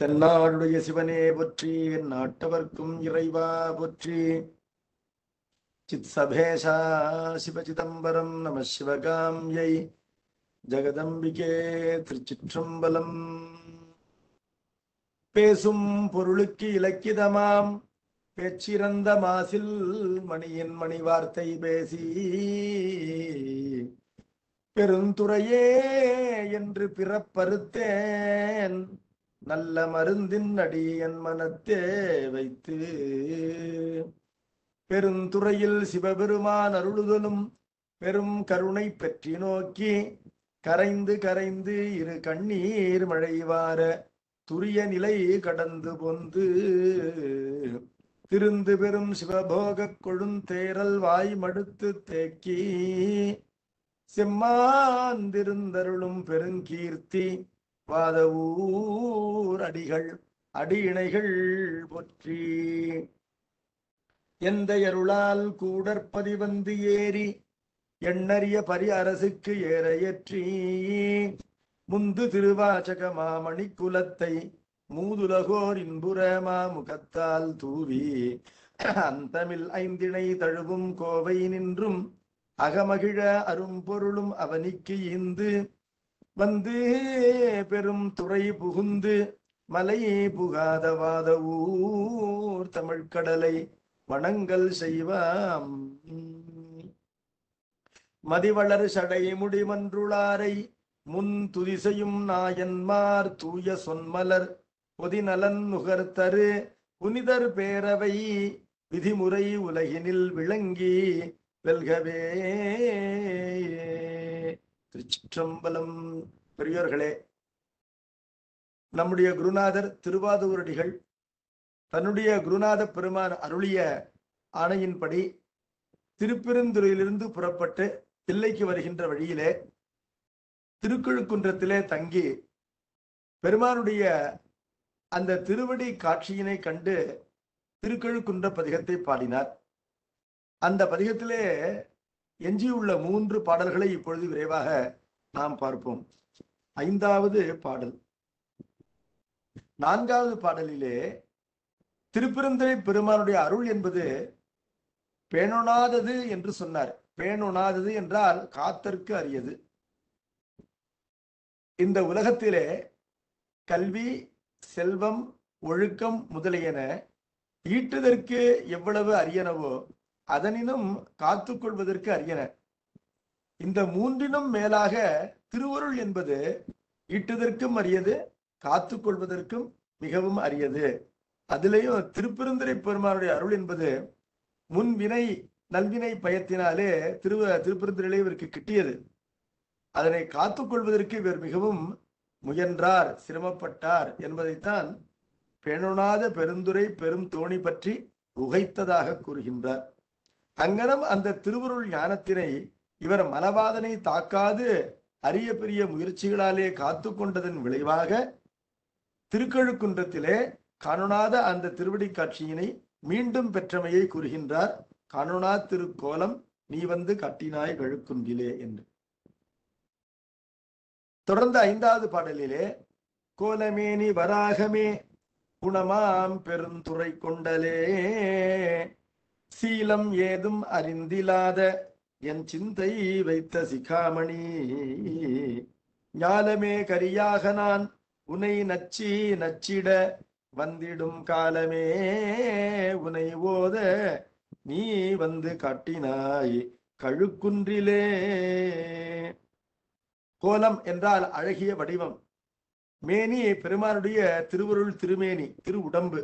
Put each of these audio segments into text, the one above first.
தென்னாளுடைய சிவனே போற்றி என் நாட்டவர்க்கும் இறைவா போற்றி சித் சபேஷா சிவ சிதம்பரம் நம சிவகாமியை ஜெகதம்பிகே திருச்சிற்றம்பலம் பேசும் பொருளுக்கு இலக்கிதமாம் பேச்சிறந்த மாசில் மணியின் மணி வார்த்தை பேசி பெருந்துறையே என்று பிறப்பறுத்தேன் நல்ல மருந்தின் அடி என் மனத்தே வைத்து பெருந்துறையில் சிவபெருமான் அருளுதலும் பெரும் கருணை பற்றி நோக்கி கரைந்து கரைந்து இரு கண்ணீர் மழைவார துரிய நிலை கடந்து பொந்து திருந்து பெரும் சிவபோக கொழுந்தேரல் வாய் மடுத்து தேக்கி செம்மாந்திருந்தருளும் பெருங்கீர்த்தி ஊர் அடிகள் அடியிணைகள் பொற்றி எந்த எருளால் கூடற்பதி வந்து ஏறி எண்ணறிய பரி அரசுக்கு ஏற ஏற்றி முந்து திருவாச்சக மாமணி குலத்தை மூதுலகோர் இன்புற மாமுகத்தால் தூவி அந்தமில் ஐந்திணை தழுவும் கோவை நின்றும் அகமகிழ அரும்பொருளும் அவனிக்கு இந்து வந்து பெரும் துறை புகுந்து மலையே புகாதவாத ஊர் கடலை வணங்கல் செய்வாம் மதிவளர் சடை முடிமன்றுளாரை முன் துதிசையும் நாயன்மார் தூய சொன்மலர் பொதிநலன் நுகர்த்தரு புனிதர் பேரவை விதிமுறை உலகினில் விளங்கி வெல்கவே திருச்சிற்றம்பலம் பெரியோர்களே நம்முடைய குருநாதர் திருவாதூரடிகள் தன்னுடைய குருநாத பெருமான் அருளிய ஆணையின்படி திருப்பெருந்துறையிலிருந்து புறப்பட்டு தில்லைக்கு வருகின்ற வழியிலே திருக்குழுக்குன்றத்திலே தங்கி பெருமானுடைய அந்த திருவடி காட்சியினை கண்டு திருக்கழுக்குன்ற பதிகத்தை பாடினார் அந்த பதிகத்திலே எஞ்சியுள்ள மூன்று பாடல்களை இப்பொழுது விரைவாக நாம் பார்ப்போம் ஐந்தாவது பாடல் நான்காவது பாடலிலே திருப்பெருந்துறை பெருமானுடைய அருள் என்பது பேணுணாதது என்று சொன்னார் பேணுணாதது என்றால் காத்தற்கு அரியது இந்த உலகத்திலே கல்வி செல்வம் ஒழுக்கம் முதலியன ஈட்டுதற்கு எவ்வளவு அரியனவோ அதனினும் காத்துக்கொள்வதற்கு அரியன இந்த மூன்றினும் மேலாக திருவருள் என்பது ஈட்டுதற்கும் அரியது காத்துக்கொள்வதற்கும் மிகவும் அரியது அதுலேயும் திருப்பெருந்துரை பெருமானுடைய அருள் என்பது முன்வினை நல்வினை பயத்தினாலே திருவ திருப்பெருந்துரையிலே இவருக்கு கிட்டியது அதனை காத்துக்கொள்வதற்கு இவர் மிகவும் முயன்றார் சிரமப்பட்டார் என்பதைத்தான் பெணுணாத பெருந்துரை பெரும் தோணி பற்றி உகைத்ததாக கூறுகின்றார் அங்கனம் அந்த திருவருள் ஞானத்தினை இவர் மனவாதனை தாக்காது அரிய பெரிய முயற்சிகளாலே காத்து கொண்டதன் விளைவாக திருக்கழுக்குன்றத்திலே காணொணாத அந்த திருவடி காட்சியினை மீண்டும் பெற்றமையை கூறுகின்றார் காணொணா திருக்கோலம் நீ வந்து கட்டினாய் கழுக்குன்றிலே என்று தொடர்ந்து ஐந்தாவது பாடலிலே கோலமேனி வராகமே குணமாம் பெருந்துரை கொண்டலே சீலம் ஏதும் அறிந்திலாத என் சிந்தை வைத்த சிகாமணி ஞாலமே கரியாக நான் உனை நச்சி நச்சிட வந்திடும் காலமே உனை ஓத நீ வந்து காட்டினாய் கழுக்குன்றிலே கோலம் என்றால் அழகிய வடிவம் மேனி பெருமானுடைய திருவருள் திருமேனி திரு உடம்பு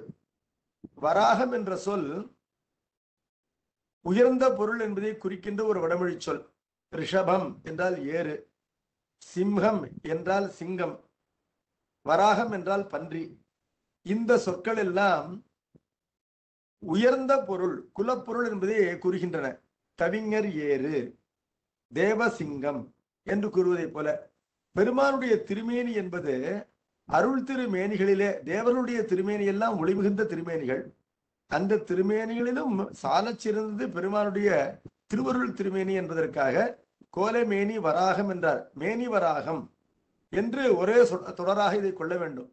வராகம் என்ற சொல் உயர்ந்த பொருள் என்பதை குறிக்கின்ற ஒரு வடமொழி சொல் ரிஷபம் என்றால் ஏறு சிம்ஹம் என்றால் சிங்கம் வராகம் என்றால் பன்றி இந்த சொற்கள் எல்லாம் உயர்ந்த பொருள் குலப்பொருள் என்பதை கூறுகின்றன கவிஞர் ஏறு தேவசிங்கம் என்று கூறுவதைப் போல பெருமானுடைய திருமேனி என்பது அருள் திருமேனிகளிலே தேவனுடைய திருமேனி எல்லாம் ஒளிமிகுந்த திருமேனிகள் அந்த திருமேனிகளிலும் சால சிறந்தது பெருமானுடைய திருவருள் திருமேனி என்பதற்காக கோலமேனி வராகம் என்றார் மேனி வராகம் என்று ஒரே தொடராக இதை கொள்ள வேண்டும்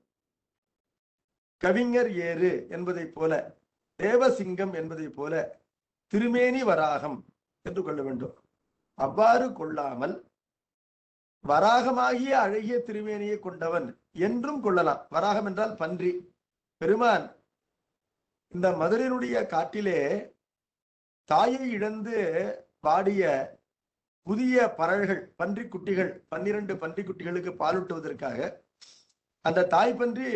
கவிஞர் ஏறு என்பதை போல தேவசிங்கம் என்பதை போல திருமேனி வராகம் என்று கொள்ள வேண்டும் அவ்வாறு கொள்ளாமல் வராகமாகிய அழகிய திருமேனியை கொண்டவன் என்றும் கொள்ளலாம் வராகம் என்றால் பன்றி பெருமான் இந்த மதுரையினுடைய காட்டிலே தாயை இழந்து பாடிய புதிய பறவைகள் பன்றி குட்டிகள் பன்னிரண்டு பன்றி குட்டிகளுக்கு பாலூட்டுவதற்காக அந்த தாய் பன்றி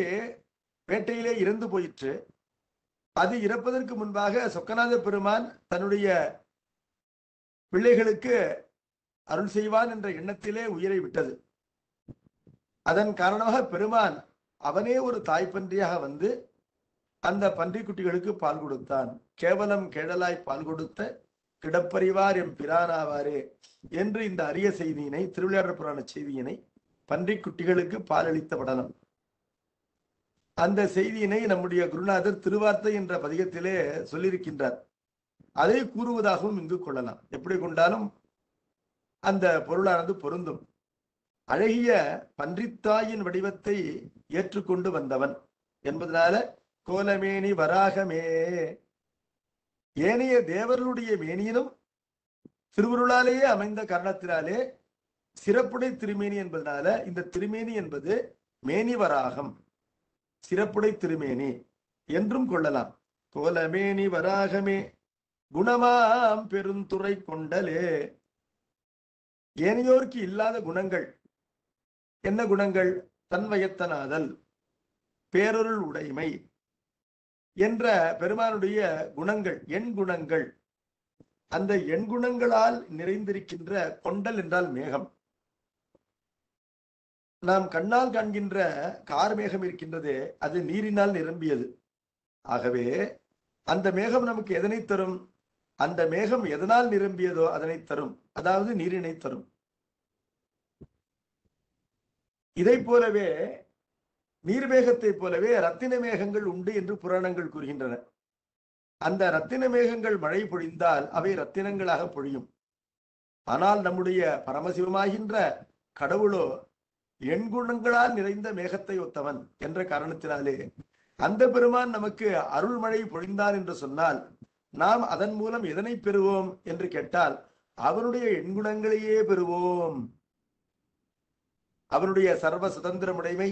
வேட்டையிலே இறந்து போயிற்று அது இறப்பதற்கு முன்பாக சொக்கநாத பெருமான் தன்னுடைய பிள்ளைகளுக்கு அருள் செய்வான் என்ற எண்ணத்திலே உயிரை விட்டது அதன் காரணமாக பெருமான் அவனே ஒரு தாய்ப்பன்றியாக வந்து அந்த பன்றிக்குட்டிகளுக்கு பால் கொடுத்தான் கேவலம் கேடலாய் பால் கொடுத்த கிடப்பறிவார் எம் பிரானாவாரே என்று இந்த அரிய செய்தியினை திருவிளையாடற் புராண செய்தியினை பன்றிக்குட்டிகளுக்கு பால் அளித்த படலம் அந்த செய்தியினை நம்முடைய குருநாதர் திருவார்த்தை என்ற பதிகத்திலே சொல்லியிருக்கின்றார் அதை கூறுவதாகவும் இங்கு கொள்ளலாம் எப்படி கொண்டாலும் அந்த பொருளானது பொருந்தும் அழகிய பன்றித்தாயின் வடிவத்தை ஏற்றுக்கொண்டு வந்தவன் என்பதனால கோலமேனி வராகமே ஏனைய தேவர்களுடைய மேனியிலும் திருவுருளாலேயே அமைந்த காரணத்தினாலே சிறப்புடை திருமேனி என்பதனால இந்த திருமேனி என்பது மேனி வராகம் சிறப்புடை திருமேனி என்றும் கொள்ளலாம் கோலமேனி வராகமே குணமாம் பெருந்துறை கொண்டலே ஏனையோருக்கு இல்லாத குணங்கள் என்ன குணங்கள் தன்வயத்தனாதல் பேரொருள் உடைமை என்ற பெருமானுடைய குணங்கள் எண் குணங்கள் அந்த எண் குணங்களால் நிறைந்திருக்கின்ற கொண்டல் என்றால் மேகம் நாம் கண்ணால் காண்கின்ற கார் மேகம் இருக்கின்றதே அது நீரினால் நிரம்பியது ஆகவே அந்த மேகம் நமக்கு எதனை தரும் அந்த மேகம் எதனால் நிரம்பியதோ அதனை தரும் அதாவது நீரினை தரும் இதை போலவே நீர்மேகத்தைப் போலவே ரத்தின மேகங்கள் உண்டு என்று புராணங்கள் கூறுகின்றன அந்த ரத்தின மேகங்கள் மழை பொழிந்தால் அவை ரத்தினங்களாக பொழியும் ஆனால் நம்முடைய பரமசிவமாகின்ற கடவுளோ எண்குணங்களால் நிறைந்த மேகத்தை ஒத்தவன் என்ற காரணத்தினாலே அந்த பெருமான் நமக்கு அருள்மழை பொழிந்தான் என்று சொன்னால் நாம் அதன் மூலம் எதனை பெறுவோம் என்று கேட்டால் அவனுடைய எண்குணங்களையே பெறுவோம் அவனுடைய சர்வ சுதந்திரமுடைமை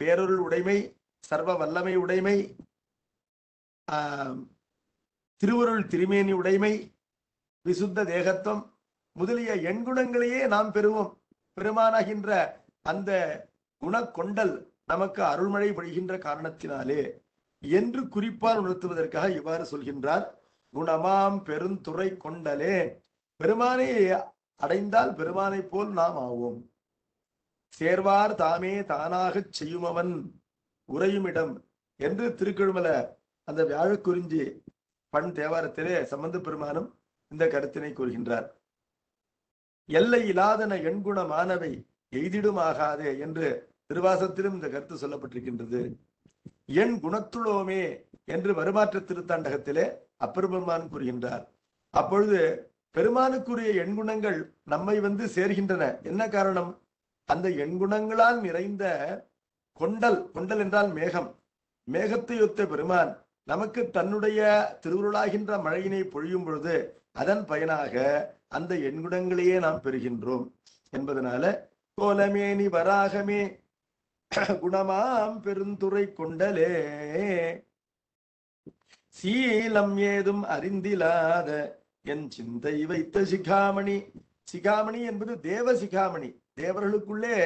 பேரொருள் உடைமை சர்வ வல்லமை உடைமை திருவருள் திருமேனி உடைமை விசுத்த தேகத்துவம் முதலிய எண்குணங்களையே நாம் பெறுவோம் பெருமானாகின்ற அந்த குணக்கொண்டல் நமக்கு அருள்மழை பொழிகின்ற காரணத்தினாலே என்று குறிப்பால் உணர்த்துவதற்காக இவ்வாறு சொல்கின்றார் குணமாம் பெருந்துறை கொண்டலே பெருமானை அடைந்தால் பெருமானை போல் நாம் ஆவோம் சேர்வார் தாமே தானாகச் செய்யுமவன் உறையுமிடம் என்று திருக்குழுமல அந்த வியாழக்குறிஞ்சி பண் தேவாரத்திலே சம்பந்த பெருமானம் இந்த கருத்தினை கூறுகின்றார் எல்லை இல்லாதன எண்குணமானவை எய்திடுமாகாதே என்று திருவாசத்திலும் இந்த கருத்து சொல்லப்பட்டிருக்கின்றது என் குணத்துளோமே என்று வருமாற்ற திருத்தாண்டகத்திலே அப்பெருமான் கூறுகின்றார் அப்பொழுது பெருமானுக்குரிய எண்குணங்கள் நம்மை வந்து சேர்கின்றன என்ன காரணம் அந்த எண்குணங்களால் நிறைந்த கொண்டல் கொண்டல் என்றால் மேகம் மேகத்தை ஒத்த பெருமான் நமக்கு தன்னுடைய திருவுருளாகின்ற மழையினை பொழியும் பொழுது அதன் பயனாக அந்த எண்குணங்களையே நாம் பெறுகின்றோம் என்பதனால கோலமேனி வராகமே குணமாம் பெருந்துரை கொண்டலே சீலம் ஏதும் அறிந்திலாத என் சிந்தை வைத்த சிகாமணி சிகாமணி என்பது தேவ சிகாமணி தேவர்களுக்குள்ளே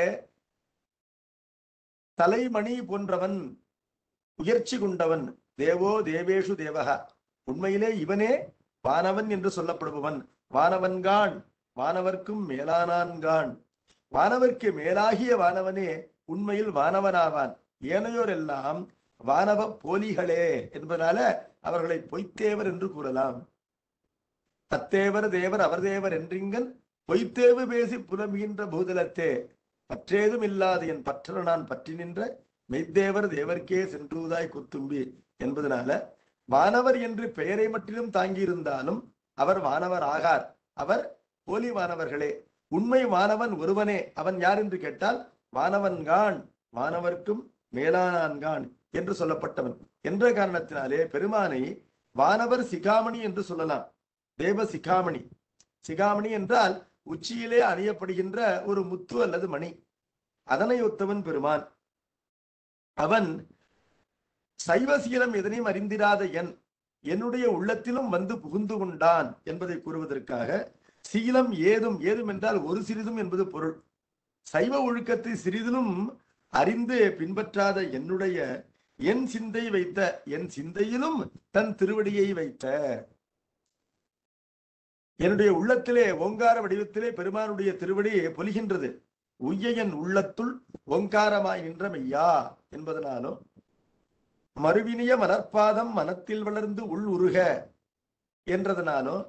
தலைமணி போன்றவன் உயர்ச்சி கொண்டவன் தேவோ தேவேஷு தேவக உண்மையிலே இவனே வானவன் என்று சொல்லப்படுபவன் வானவன்கான் வானவர்க்கும் மேலானான்கான் வானவர்க்கு மேலாகிய வானவனே உண்மையில் வானவனாவான் ஏனையோர் எல்லாம் வானவ போலிகளே என்பதனால அவர்களை பொய்த்தேவர் என்று கூறலாம் தத்தேவர் தேவர் அவர் தேவர் என்றிங்கன் பொய்த்தேவு பேசி புலம்புகின்ற பூதலத்தே பற்றேதும் இல்லாத என் பற்றல நான் பற்றி நின்ற மெய்தேவர் தேவர்க்கே சென்றுதாய் குத்தும்பி என்பதனால வானவர் என்று பெயரை மட்டிலும் தாங்கியிருந்தாலும் அவர் வானவர் ஆகார் அவர் போலி வானவர்களே உண்மை வானவன் ஒருவனே அவன் யார் என்று கேட்டால் வானவன்கான் வானவர்க்கும் மேலானான்கான் என்று சொல்லப்பட்டவன் என்ற காரணத்தினாலே பெருமானை வானவர் சிகாமணி என்று சொல்லலாம் தேவ சிகாமணி சிகாமணி என்றால் உச்சியிலே அணியப்படுகின்ற ஒரு முத்து அல்லது மணி அதனை ஒத்தவன் பெருமான் அவன் சைவசீலம் எதனையும் அறிந்திராத என் என்னுடைய உள்ளத்திலும் வந்து புகுந்து கொண்டான் என்பதை கூறுவதற்காக சீலம் ஏதும் ஏதும் என்றால் ஒரு சிறிதும் என்பது பொருள் சைவ ஒழுக்கத்தை சிறிதிலும் அறிந்து பின்பற்றாத என்னுடைய என் சிந்தை வைத்த என் சிந்தையிலும் தன் திருவடியை வைத்த என்னுடைய உள்ளத்திலே ஓங்கார வடிவத்திலே பெருமானுடைய திருவடி பொலிகின்றது உய்யன் உள்ளத்துள் ஓங்காரமாய் நின்ற மெய்யா என்பதனாலும் மறுவினிய மலர்பாதம் மனத்தில் வளர்ந்து உள் உருக என்றதனாலும்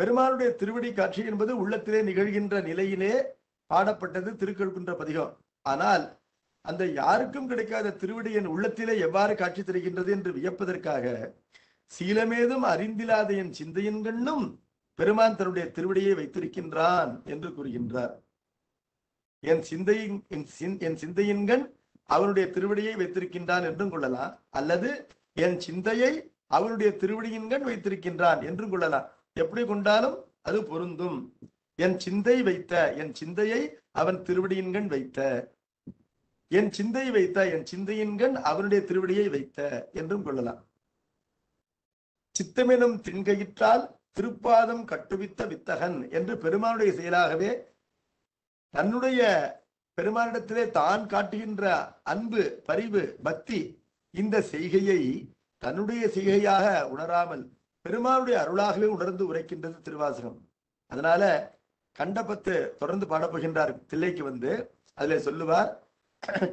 பெருமானுடைய திருவடி காட்சி என்பது உள்ளத்திலே நிகழ்கின்ற நிலையிலே பாடப்பட்டது திருக்கழுக்குன்ற பதிகம் ஆனால் அந்த யாருக்கும் கிடைக்காத திருவடி என் உள்ளத்திலே எவ்வாறு காட்சி தருகின்றது என்று வியப்பதற்காக சீலமேதும் அறிந்திலாத என் சிந்தையின்கண்ணும் பெருமான் தன்னுடைய திருவிடையை வைத்திருக்கின்றான் என்று கூறுகின்றார் என் சிந்தையின் என் சிந்தையின்கண் அவனுடைய திருவிடையை வைத்திருக்கின்றான் என்றும் கொள்ளலாம் அல்லது என் சிந்தையை அவனுடைய திருவிடியின்கண் வைத்திருக்கின்றான் என்றும் கொள்ளலாம் எப்படி கொண்டாலும் அது பொருந்தும் என் சிந்தை வைத்த என் சிந்தையை அவன் திருவிடியின்கண் வைத்த என் சிந்தை வைத்த என் சிந்தையின்கண் அவனுடைய திருவிடியை வைத்த என்றும் கொள்ளலாம் சித்தமெனும் திண்கையிற்றால் திருப்பாதம் கட்டுவித்த வித்தகன் என்று பெருமானுடைய செயலாகவே தன்னுடைய பெருமானிடத்திலே தான் காட்டுகின்ற அன்பு பரிவு பக்தி இந்த செய்கையை தன்னுடைய செய்கையாக உணராமல் பெருமானுடைய அருளாகவே உணர்ந்து உரைக்கின்றது திருவாசகம் அதனால கண்டபத்து தொடர்ந்து பாடப்போகின்றார் தில்லைக்கு வந்து அதுல சொல்லுவார்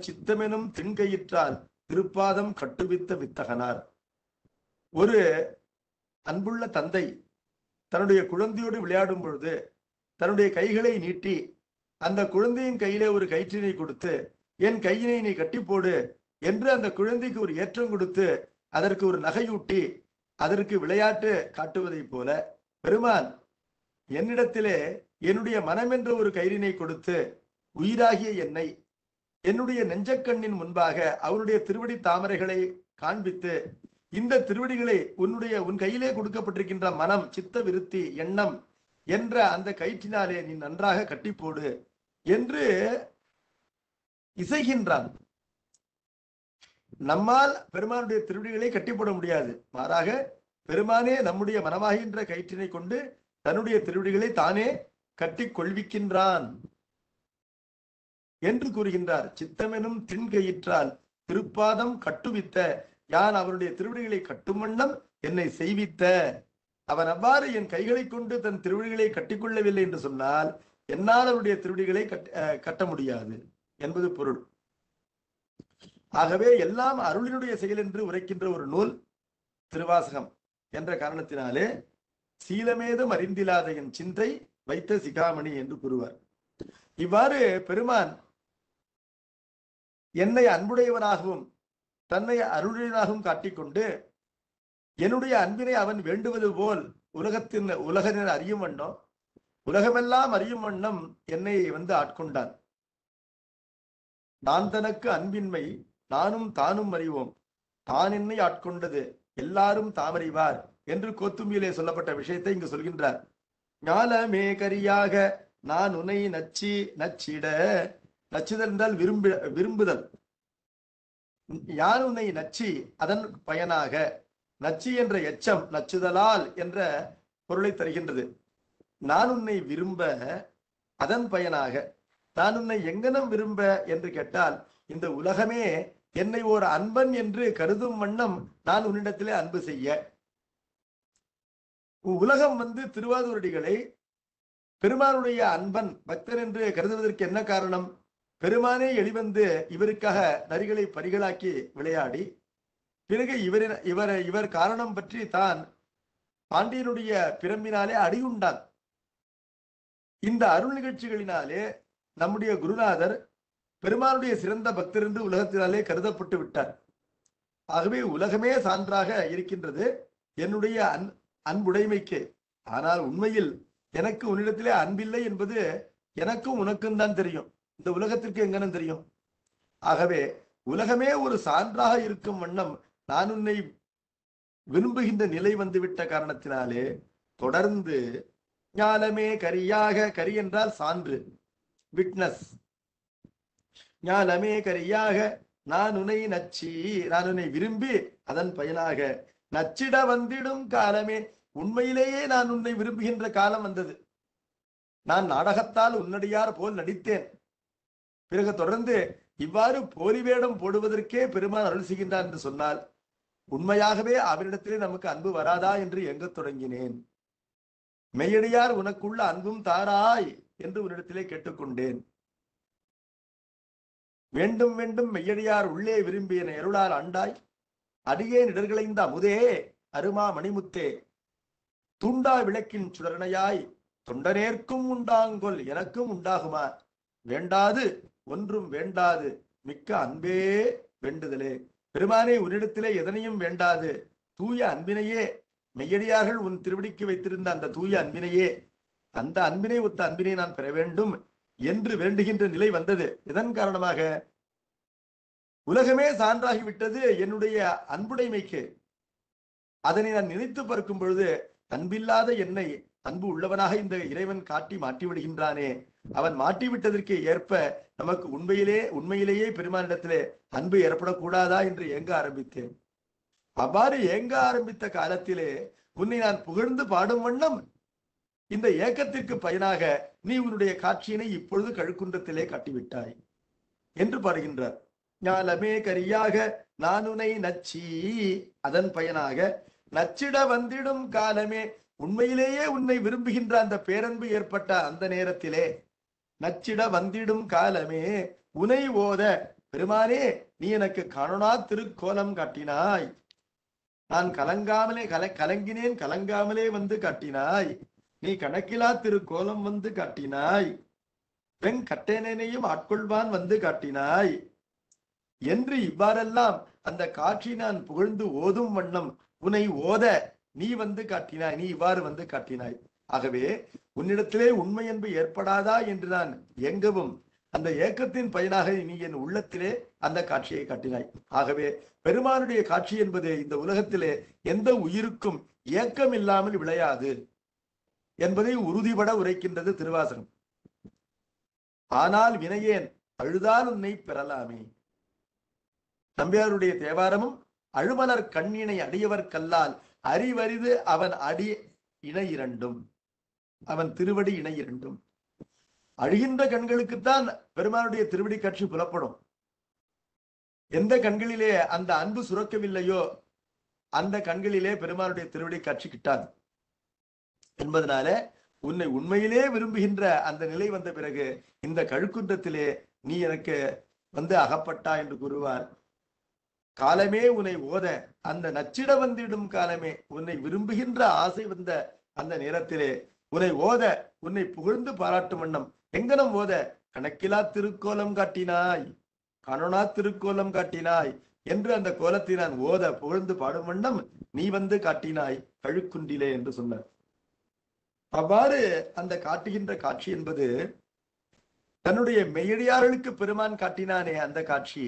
சித்தமெனும் திண்கையிற்றால் திருப்பாதம் கட்டுவித்த வித்தகனார் ஒரு அன்புள்ள தந்தை தன்னுடைய குழந்தையோடு விளையாடும் பொழுது தன்னுடைய கைகளை நீட்டி அந்த குழந்தையின் கையிலே ஒரு கயிற்றினை கொடுத்து என் கையினை நீ கட்டிப்போடு என்று அந்த குழந்தைக்கு ஒரு ஏற்றம் கொடுத்து அதற்கு ஒரு நகையூட்டி அதற்கு விளையாட்டு காட்டுவதைப் போல பெருமான் என்னிடத்திலே என்னுடைய மனம் என்ற ஒரு கயிறினை கொடுத்து உயிராகிய என்னை என்னுடைய நெஞ்சக்கண்ணின் முன்பாக அவருடைய திருவடி தாமரைகளை காண்பித்து இந்த திருவடிகளை உன்னுடைய உன் கையிலே கொடுக்கப்பட்டிருக்கின்ற மனம் சித்த விருத்தி எண்ணம் என்ற அந்த கயிற்றினாலே நீ நன்றாக கட்டி போடு என்று இசைகின்றான் நம்மால் பெருமானுடைய திருவடிகளை கட்டி போட முடியாது மாறாக பெருமானே நம்முடைய மனமாகின்ற கயிற்றினை கொண்டு தன்னுடைய திருவடிகளை தானே கட்டி கொள்விக்கின்றான் என்று கூறுகின்றார் சித்தமெனும் திண்கயிற்றால் திருப்பாதம் கட்டுவித்த யான் அவருடைய திருவிழிகளை கட்டும் வண்ணம் என்னை செய்வித்த அவன் அவ்வாறு என் கைகளை கொண்டு தன் திருவிழிகளை கட்டிக்கொள்ளவில்லை என்று சொன்னால் என்னால் அவருடைய திருவிடிகளை கட்ட முடியாது என்பது பொருள் ஆகவே எல்லாம் அருளினுடைய செயல் என்று உரைக்கின்ற ஒரு நூல் திருவாசகம் என்ற காரணத்தினாலே சீலமேதும் அறிந்திலாத என் சிந்தை வைத்த சிகாமணி என்று கூறுவார் இவ்வாறு பெருமான் என்னை அன்புடையவனாகவும் தன்னை அருளினாகவும் காட்டிக்கொண்டு என்னுடைய அன்பினை அவன் வேண்டுவது போல் உலகத்தின் உலகத்தினர் அறியும் வண்ணம் உலகமெல்லாம் அறியும் வண்ணம் என்னை வந்து ஆட்கொண்டான் நான் தனக்கு அன்பின்மை நானும் தானும் அறிவோம் தான் என்னை ஆட்கொண்டது எல்லாரும் தாமறிவார் என்று கோத்தும்பியிலே சொல்லப்பட்ட விஷயத்தை இங்கு சொல்கின்றார் ஞாலமே கரியாக நான் உன்னை நச்சி நச்சிட நச்சுதல் என்றால் விரும்பு விரும்புதல் யார் உன்னை நச்சு அதன் பயனாக நச்சு என்ற எச்சம் நச்சுதலால் என்ற பொருளை தருகின்றது நான் உன்னை விரும்ப அதன் பயனாக நான் உன்னை எங்கனம் விரும்ப என்று கேட்டால் இந்த உலகமே என்னை ஒரு அன்பன் என்று கருதும் வண்ணம் நான் உன்னிடத்திலே அன்பு செய்ய உலகம் வந்து திருவாதூரடிகளை பெருமானுடைய அன்பன் பக்தன் என்று கருதுவதற்கு என்ன காரணம் பெருமானே எளிவந்து இவருக்காக நரிகளை பரிகளாக்கி விளையாடி பிறகு இவரின் இவரை இவர் காரணம் பற்றி தான் பாண்டியனுடைய பிறம்பினாலே அடியுண்டான் இந்த அருள் நிகழ்ச்சிகளினாலே நம்முடைய குருநாதர் பெருமானுடைய சிறந்த பக்தர் என்று உலகத்தினாலே கருதப்பட்டு விட்டார் ஆகவே உலகமே சான்றாக இருக்கின்றது என்னுடைய அன் அன்புடைமைக்கு ஆனால் உண்மையில் எனக்கு உன்னிடத்திலே அன்பில்லை என்பது எனக்கும் உனக்கும் தான் தெரியும் இந்த உலகத்திற்கு எங்கன்னு தெரியும் ஆகவே உலகமே ஒரு சான்றாக இருக்கும் வண்ணம் நான் உன்னை விரும்புகின்ற நிலை வந்துவிட்ட காரணத்தினாலே தொடர்ந்து ஞானமே கரியாக கரி என்றால் சான்று விட்னஸ் ஞானமே கரியாக நான் உன்னை நச்சி நான் உன்னை விரும்பி அதன் பயனாக நச்சிட வந்திடும் காலமே உண்மையிலேயே நான் உன்னை விரும்புகின்ற காலம் வந்தது நான் நாடகத்தால் உன்னடியார் போல் நடித்தேன் பிறகு தொடர்ந்து இவ்வாறு போலி வேடம் போடுவதற்கே பெருமான் அருள் செய்கின்றார் என்று சொன்னால் உண்மையாகவே அவரிடத்திலே நமக்கு அன்பு வராதா என்று எங்க தொடங்கினேன் மெய்யடியார் உனக்குள்ள அன்பும் தாராய் என்று உன்னிடத்திலே கேட்டுக்கொண்டேன் வேண்டும் வேண்டும் மெய்யடியார் உள்ளே விரும்பிய எருளால் ஆண்டாய் அடியே இடர்களைந்த அமுதே அருமா மணிமுத்தே துண்டா விளக்கின் சுடரணையாய் தொண்டனேற்கும் உண்டாங்கொல் எனக்கும் உண்டாகுமா வேண்டாது ஒன்றும் வேண்டாது மிக்க அன்பே வேண்டுதலே பெருமானே உன்னிடத்திலே எதனையும் வேண்டாது தூய அன்பினையே மெய்யடியார்கள் உன் திருவடிக்கு வைத்திருந்த அந்த தூய அன்பினையே அந்த அன்பினை ஒத்த அன்பினை நான் பெற வேண்டும் என்று வேண்டுகின்ற நிலை வந்தது இதன் காரணமாக உலகமே சான்றாகிவிட்டது என்னுடைய அன்புடைமைக்கு அதனை நான் நினைத்து பார்க்கும் பொழுது அன்பில்லாத என்னை அன்பு உள்ளவனாக இந்த இறைவன் காட்டி மாட்டி விடுகின்றானே அவன் மாட்டிவிட்டதற்கு ஏற்ப நமக்கு உண்மையிலே உண்மையிலேயே பெருமானிடத்திலே அன்பு ஏற்படக்கூடாதா என்று ஏங்க ஆரம்பித்தேன் அவ்வாறு ஏங்க ஆரம்பித்த காலத்திலே உன்னை நான் புகழ்ந்து பாடும் வண்ணம் இந்த ஏக்கத்திற்கு பயனாக நீ உன்னுடைய காட்சியினை இப்பொழுது கழுக்குன்றத்திலே கட்டிவிட்டாய் என்று பாடுகின்றார் ஞாலமே கரியாக நானுனை நச்சி அதன் பயனாக நச்சிட வந்திடும் காலமே உண்மையிலேயே உன்னை விரும்புகின்ற அந்த பேரன்பு ஏற்பட்ட அந்த நேரத்திலே நச்சிட வந்திடும் காலமே உனை ஓத பெருமானே நீ எனக்கு கருணா திருக்கோலம் காட்டினாய் நான் கலங்காமலே கல கலங்கினேன் கலங்காமலே வந்து காட்டினாய் நீ கணக்கிலா திருக்கோலம் வந்து காட்டினாய் பெண் கட்டேனையும் ஆட்கொள்வான் வந்து காட்டினாய் என்று இவ்வாறெல்லாம் அந்த காட்சி நான் புகழ்ந்து ஓதும் வண்ணம் உனை ஓத நீ வந்து காட்டினாய் நீ இவ்வாறு வந்து காட்டினாய் ஆகவே உன்னிடத்திலே உண்மை அன்பு ஏற்படாதா என்று நான் எங்கவும் அந்த ஏக்கத்தின் பயனாக நீ என் உள்ளத்திலே அந்த காட்சியை காட்டினாய் ஆகவே பெருமானுடைய காட்சி என்பது இந்த உலகத்திலே எந்த உயிருக்கும் ஏக்கம் இல்லாமல் விளையாது என்பதை உறுதிபட உரைக்கின்றது திருவாசனம் ஆனால் வினையேன் அழுதால் உன்னை பெறலாமே நம்பியாருடைய தேவாரமும் அழுமலர் கண்ணினை அடியவர் கல்லால் அறிவறிது அவன் அடி இணை இரண்டும் அவன் திருவடி இணை இரண்டும் அழிகின்ற கண்களுக்குத்தான் பெருமானுடைய திருவடி காட்சி புலப்படும் எந்த கண்களிலே அந்த அன்பு சுரக்கவில்லையோ அந்த கண்களிலே பெருமானுடைய திருவடி காட்சி கிட்டாது என்பதனால உன்னை உண்மையிலே விரும்புகின்ற அந்த நிலை வந்த பிறகு இந்த கழுக்குன்றத்திலே நீ எனக்கு வந்து அகப்பட்டா என்று கூறுவார் காலமே உன்னை ஓத அந்த நச்சிட வந்திடும் காலமே உன்னை விரும்புகின்ற ஆசை வந்த அந்த நேரத்திலே உன்னை ஓத உன்னை புகழ்ந்து பாராட்டும் வண்ணம் எங்கனம் ஓத கணக்கிலா திருக்கோலம் காட்டினாய் கணனா திருக்கோலம் காட்டினாய் என்று அந்த கோலத்தை நான் ஓத புகழ்ந்து பாடும் வண்ணம் நீ வந்து காட்டினாய் கழுக்குண்டிலே என்று சொன்னார் அவ்வாறு அந்த காட்டுகின்ற காட்சி என்பது தன்னுடைய மெய்யடியார்களுக்கு பெருமான் காட்டினானே அந்த காட்சி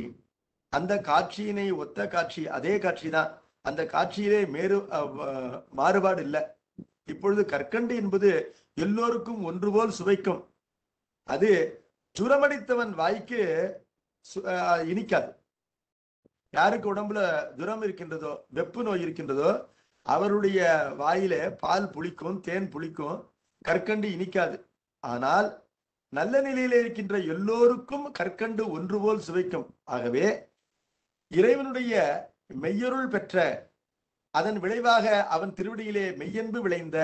அந்த காட்சியினை ஒத்த காட்சி அதே காட்சி தான் அந்த காட்சியிலே மேறு மாறுபாடு இல்லை இப்பொழுது கற்கண்டு என்பது எல்லோருக்கும் ஒன்று போல் சுவைக்கும் அது ஜுரமடித்தவன் வாய்க்கு இனிக்காது யாருக்கு உடம்புல ஜுரம் இருக்கின்றதோ வெப்பு நோய் இருக்கின்றதோ அவருடைய வாயிலே பால் புளிக்கும் தேன் புளிக்கும் கற்கண்டு இனிக்காது ஆனால் நல்ல நிலையில இருக்கின்ற எல்லோருக்கும் கற்கண்டு ஒன்று போல் சுவைக்கும் ஆகவே இறைவனுடைய மெய்யொருள் பெற்ற அதன் விளைவாக அவன் திருவடியிலே மெய்யன்பு விளைந்த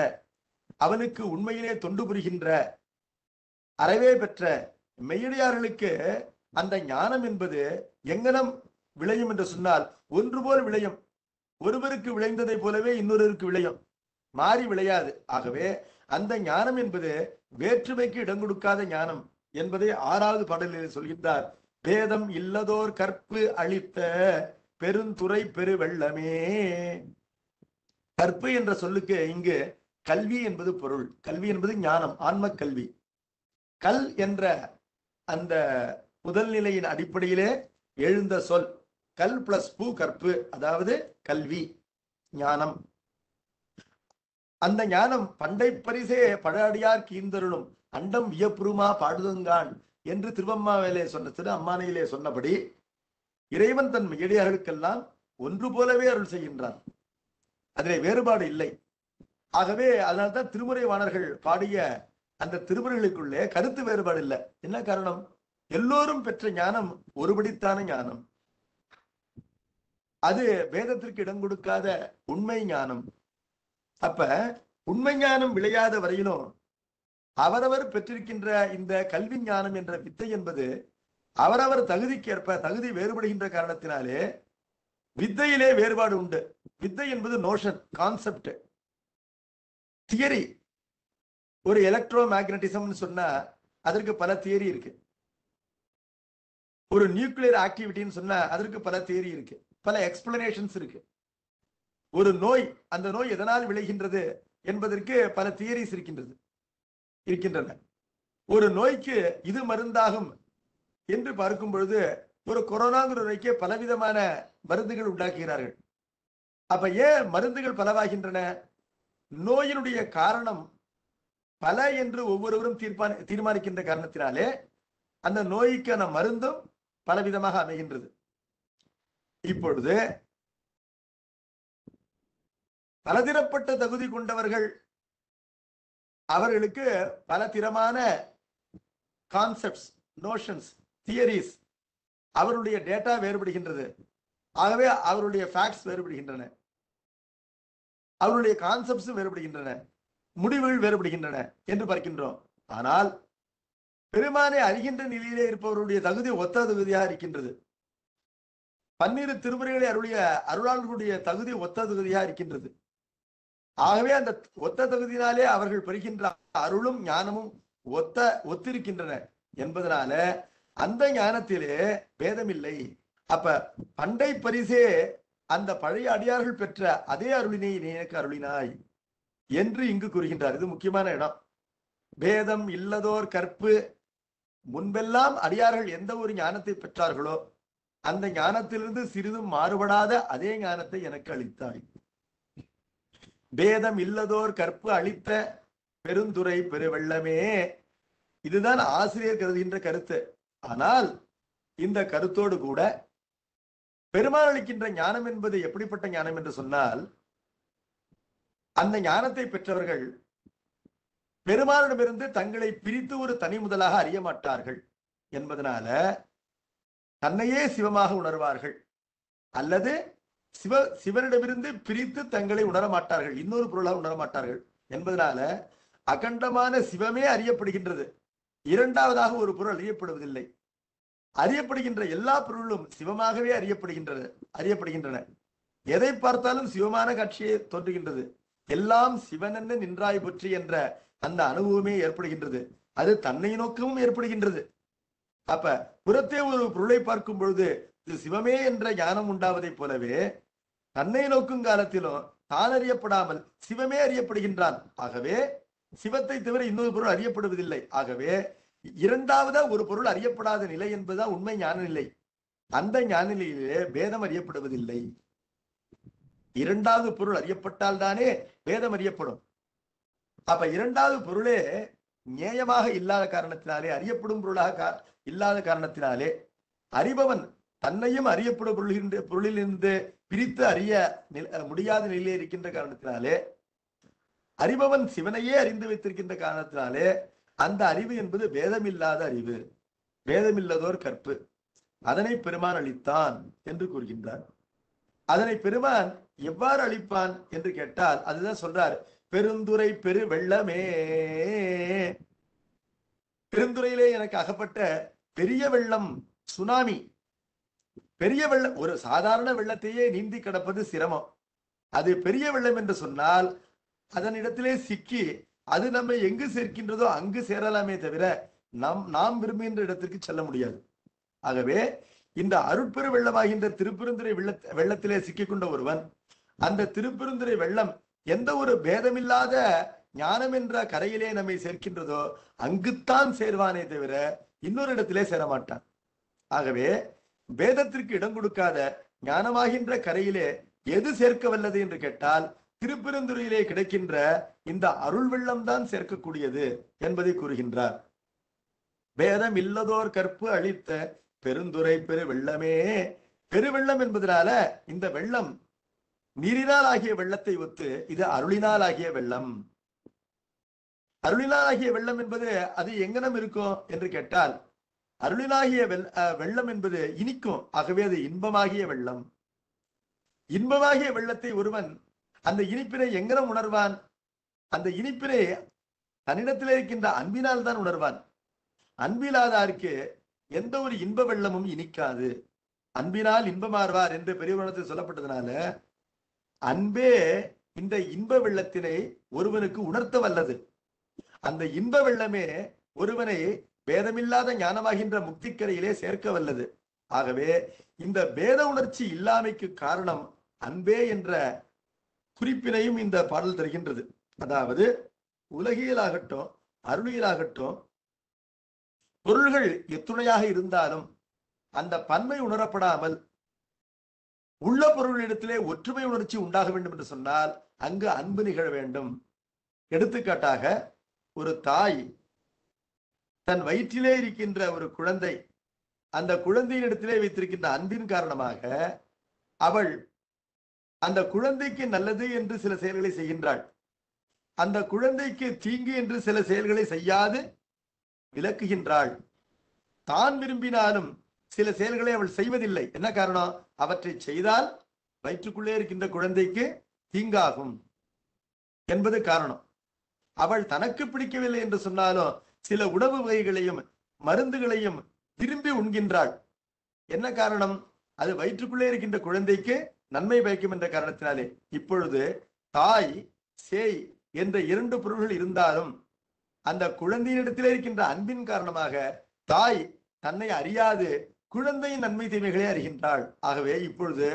அவனுக்கு உண்மையிலே தொண்டு புரிகின்ற அறவே பெற்ற மெய்யடியார்களுக்கு அந்த ஞானம் என்பது எங்கனம் விளையும் என்று சொன்னால் ஒன்று போல் விளையும் ஒருவருக்கு விளைந்ததை போலவே இன்னொருவருக்கு விளையும் மாறி விளையாது ஆகவே அந்த ஞானம் என்பது வேற்றுமைக்கு இடம் கொடுக்காத ஞானம் என்பதை ஆறாவது பாடலில் சொல்கின்றார் பேதம் இல்லதோர் கற்பு அளித்த பெருந்துறை பெருவெள்ளமே கற்பு என்ற சொல்லுக்கு இங்கு கல்வி என்பது பொருள் கல்வி என்பது ஞானம் ஆன்ம கல்வி கல் என்ற அந்த முதல் நிலையின் அடிப்படையிலே எழுந்த சொல் கல் பிளஸ் பூ கற்பு அதாவது கல்வி ஞானம் அந்த ஞானம் பண்டை பரிசே படாடியார் கீந்தருளும் அண்டம் வியப்புருமா பாடுதுங்கான் என்று திருவம்மாவிலே சொன்ன திரு அம்மானையிலே சொன்னபடி இறைவன் தன் எளியர்களுக்கெல்லாம் ஒன்று போலவே அருள் செய்கின்றான் அதிலே வேறுபாடு இல்லை ஆகவே அதனால்தான் திருமுறைவாணர்கள் பாடிய அந்த திருமுறைகளுக்குள்ளே கருத்து வேறுபாடு இல்லை என்ன காரணம் எல்லோரும் பெற்ற ஞானம் ஒருபடித்தான ஞானம் அது வேதத்திற்கு இடம் கொடுக்காத உண்மை ஞானம் அப்ப உண்மை ஞானம் விளையாத வரையிலும் அவரவர் பெற்றிருக்கின்ற இந்த கல்வி ஞானம் என்ற வித்தை என்பது அவரவர் தகுதிக்கேற்ப தகுதி வேறுபடுகின்ற காரணத்தினாலே வித்தையிலே வேறுபாடு உண்டு வித்தை என்பது நோஷன் கான்செப்ட் தியரி ஒரு எலக்ட்ரோ மேக்னட்டிசம்னு சொன்னா அதற்கு பல தியரி இருக்கு ஒரு நியூக்ளியர் ஆக்டிவிட்டின்னு சொன்னா அதற்கு பல தியரி இருக்கு பல எக்ஸ்பிளனேஷன்ஸ் இருக்கு ஒரு நோய் அந்த நோய் எதனால் விளைகின்றது என்பதற்கு பல தியரிஸ் இருக்கின்றது இருக்கின்றன ஒரு நோய்க்கு இது மருந்தாகும் என்று பார்க்கும் பொழுது ஒரு கொரோனாங்கிற நோய்க்கே பலவிதமான மருந்துகள் உண்டாக்குகிறார்கள் அப்ப ஏன் மருந்துகள் பலவாகின்றன நோயினுடைய காரணம் பல என்று ஒவ்வொருவரும் தீர்ப்பான தீர்மானிக்கின்ற காரணத்தினாலே அந்த நோய்க்கான மருந்தும் பலவிதமாக அமைகின்றது இப்பொழுது பலதிரப்பட்ட தகுதி கொண்டவர்கள் அவர்களுக்கு பலதிரமான கான்செப்ட்ஸ் நோஷன்ஸ் தியரிஸ் அவருடைய டேட்டா வேறுபடுகின்றது ஆகவே அவருடைய ஃபேக்ட்ஸ் வேறுபடுகின்றன அவருடைய கான்செப்ட்ஸ் வேறுபடுகின்றன முடிவுகள் வேறுபடுகின்றன என்று பார்க்கின்றோம் ஆனால் பெருமானை அறிகின்ற நிலையிலே இருப்பவருடைய தகுதி ஒத்த தகுதியாக இருக்கின்றது பன்னிரு திருமுறைகளை அருளிய அருளாளர்களுடைய தகுதி ஒத்த தகுதியாக இருக்கின்றது ஆகவே அந்த ஒத்த தகுதியினாலே அவர்கள் பெறுகின்ற அருளும் ஞானமும் ஒத்த ஒத்திருக்கின்றன என்பதனால அந்த ஞானத்திலே பேதமில்லை அப்ப பண்டை பரிசே அந்த பழைய அடியார்கள் பெற்ற அதே அருளினை நீ எனக்கு அருளினாய் என்று இங்கு கூறுகின்றார் இது முக்கியமான இடம் பேதம் இல்லதோர் கற்பு முன்பெல்லாம் அடியார்கள் எந்த ஒரு ஞானத்தை பெற்றார்களோ அந்த ஞானத்திலிருந்து சிறிதும் மாறுபடாத அதே ஞானத்தை எனக்கு அளித்தாய் பேதம் இல்லதோர் கற்பு அளித்த பெருந்துரை பெருவெள்ளமே இதுதான் ஆசிரியர் கருதுகின்ற கருத்து ஆனால் இந்த கருத்தோடு கூட பெருமாள் அளிக்கின்ற ஞானம் என்பது எப்படிப்பட்ட ஞானம் என்று சொன்னால் அந்த ஞானத்தை பெற்றவர்கள் பெருமாளிடமிருந்து தங்களை பிரித்து ஒரு தனி முதலாக அறிய மாட்டார்கள் என்பதனால தன்னையே சிவமாக உணர்வார்கள் அல்லது சிவ சிவனிடமிருந்து பிரித்து தங்களை உணர மாட்டார்கள் இன்னொரு பொருளாக உணர மாட்டார்கள் என்பதனால அகண்டமான சிவமே அறியப்படுகின்றது இரண்டாவதாக ஒரு பொருள் அறியப்படுவதில்லை அறியப்படுகின்ற எல்லா பொருளும் சிவமாகவே அறியப்படுகின்றது அறியப்படுகின்றன எதை பார்த்தாலும் சிவமான காட்சியே தோன்றுகின்றது எல்லாம் சிவனென்னு நின்றாய் பற்றி என்ற அந்த அனுபவமே ஏற்படுகின்றது அது தன்னை நோக்கமும் ஏற்படுகின்றது அப்ப புறத்தே ஒரு பொருளை பார்க்கும் பொழுது இது சிவமே என்ற ஞானம் உண்டாவதைப் போலவே தன்னை நோக்கும் காலத்திலும் தான் அறியப்படாமல் சிவமே அறியப்படுகின்றான் ஆகவே சிவத்தை தவிர இன்னொரு பொருள் அறியப்படுவதில்லை ஆகவே இரண்டாவதா ஒரு பொருள் அறியப்படாத நிலை என்பதுதான் உண்மை ஞான நிலை அந்த ஞான நிலையிலே பேதம் அறியப்படுவதில்லை இரண்டாவது பொருள் அறியப்பட்டால் தானே பேதம் அறியப்படும் அப்ப இரண்டாவது பொருளே நியாயமாக இல்லாத காரணத்தினாலே அறியப்படும் பொருளாக இல்லாத காரணத்தினாலே அறிபவன் தன்னையும் அறியப்படும் பொருளில் பொருளிலிருந்து பிரித்து அறிய முடியாத நிலையில் இருக்கின்ற காரணத்தினாலே அறிபவன் சிவனையே அறிந்து வைத்திருக்கின்ற காரணத்தினாலே அந்த அறிவு என்பது வேதமில்லாத அறிவு வேதமில்லதோர் கற்பு அதனை பெருமான் அளித்தான் என்று கூறுகின்றார் அதனை பெருமான் எவ்வாறு அளிப்பான் என்று கேட்டால் அதுதான் சொல்றார் பெருந்துரை பெரு வெள்ளமே பெருந்துறையிலே எனக்கு அகப்பட்ட பெரிய வெள்ளம் சுனாமி பெரிய வெள்ளம் ஒரு சாதாரண வெள்ளத்தையே நீந்தி கிடப்பது சிரமம் அது பெரிய வெள்ளம் என்று சொன்னால் அதனிடத்திலே சிக்கி அது நம்மை எங்கு சேர்க்கின்றதோ அங்கு சேரலாமே தவிர நாம் நாம் விரும்புகின்ற இடத்திற்கு செல்ல முடியாது ஆகவே இந்த அருட்பெரு வெள்ளமாகின்ற திருப்பெருந்துரை வெள்ள வெள்ளத்திலே சிக்கிக்கொண்ட ஒருவன் அந்த திருப்பெருந்துரை வெள்ளம் எந்த ஒரு பேதமில்லாத ஞானம் என்ற கரையிலே நம்மை சேர்க்கின்றதோ அங்குத்தான் சேர்வானே தவிர இன்னொரு இடத்திலே சேரமாட்டான் ஆகவே வேதத்திற்கு இடம் கொடுக்காத ஞானமாகின்ற கரையிலே எது சேர்க்க வல்லது என்று கேட்டால் திருப்பெருந்துறையிலே கிடைக்கின்ற இந்த அருள் வெள்ளம் தான் சேர்க்கக்கூடியது என்பதை கூறுகின்றார் வேதம் இல்லதோர் கற்பு அளித்த பெருந்துரை பெரு வெள்ளமே பெருவெள்ளம் என்பதனால இந்த வெள்ளம் நீரினால் ஆகிய வெள்ளத்தை ஒத்து இது அருளினால் ஆகிய வெள்ளம் அருளினால் ஆகிய வெள்ளம் என்பது அது எங்கனம் இருக்கும் என்று கேட்டால் அருளினாகிய வெள்ளம் என்பது இனிக்கும் ஆகவே அது இன்பமாகிய வெள்ளம் இன்பமாகிய வெள்ளத்தை ஒருவன் அந்த இனிப்பினை எங்கனம் உணர்வான் அந்த இனிப்பினை தன்னிடத்தில் இருக்கின்ற அன்பினால் தான் உணர்வான் அன்பிலாதாருக்கு எந்த ஒரு இன்ப வெள்ளமும் இனிக்காது அன்பினால் இன்பமாறுவார் என்று பெரியவனத்தில் சொல்லப்பட்டதுனால அன்பே இந்த இன்ப வெள்ளத்தினை ஒருவனுக்கு உணர்த்த வல்லது அந்த இன்ப வெள்ளமே ஒருவனை பேதமில்லாத ஞானமாகின்ற முக்திக்கரையிலே சேர்க்க வல்லது ஆகவே இந்த பேத உணர்ச்சி இல்லாமைக்கு காரணம் அன்பே என்ற குறிப்பினையும் இந்த பாடல் தருகின்றது அதாவது உலகியலாகட்டும் அருளியலாகட்டும் பொருள்கள் எத்துணையாக இருந்தாலும் அந்த பன்மை உணரப்படாமல் உள்ள பொருளிடத்திலே ஒற்றுமை உணர்ச்சி உண்டாக வேண்டும் என்று சொன்னால் அங்கு அன்பு நிகழ வேண்டும் எடுத்துக்காட்டாக ஒரு தாய் தன் வயிற்றிலே இருக்கின்ற ஒரு குழந்தை அந்த குழந்தையின் இடத்திலே வைத்திருக்கின்ற அன்பின் காரணமாக அவள் அந்த குழந்தைக்கு நல்லது என்று சில செயல்களை செய்கின்றாள் அந்த குழந்தைக்கு தீங்கு என்று சில செயல்களை செய்யாது விளக்குகின்றாள் தான் விரும்பினாலும் சில செயல்களை அவள் செய்வதில்லை என்ன காரணம் அவற்றை செய்தால் வயிற்றுக்குள்ளே இருக்கின்ற குழந்தைக்கு தீங்காகும் என்பது காரணம் அவள் தனக்கு பிடிக்கவில்லை என்று சொன்னாலும் சில உணவு வகைகளையும் மருந்துகளையும் திரும்பி உண்கின்றாள் என்ன காரணம் அது வயிற்றுக்குள்ளே இருக்கின்ற குழந்தைக்கு நன்மை பயக்கும் என்ற காரணத்தினாலே இப்பொழுது தாய் சேய் என்ற இரண்டு பொருள்கள் இருந்தாலும் அந்த குழந்தையினிடத்திலே இருக்கின்ற அன்பின் காரணமாக தாய் தன்னை அறியாது குழந்தையின் நன்மை தீமைகளை அறிகின்றாள் ஆகவே இப்பொழுது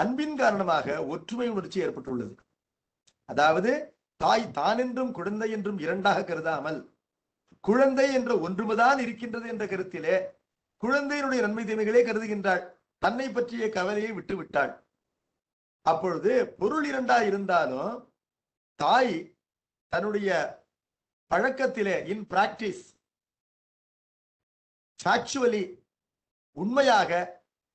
அன்பின் காரணமாக ஒற்றுமை உணர்ச்சி ஏற்பட்டுள்ளது அதாவது தாய் தான் என்றும் குழந்தை என்றும் இரண்டாக கருதாமல் குழந்தை என்ற ஒன்றுமதான் இருக்கின்றது என்ற கருத்திலே குழந்தையினுடைய நன்மை தீமைகளே கருதுகின்றாள் தன்னை பற்றிய கவலையை விட்டுவிட்டாள் அப்பொழுது பொருள் இரண்டா இருந்தாலும் தாய் தன்னுடைய பழக்கத்திலே இன் பிராக்டிஸ் ஃபேக்சுவலி உண்மையாக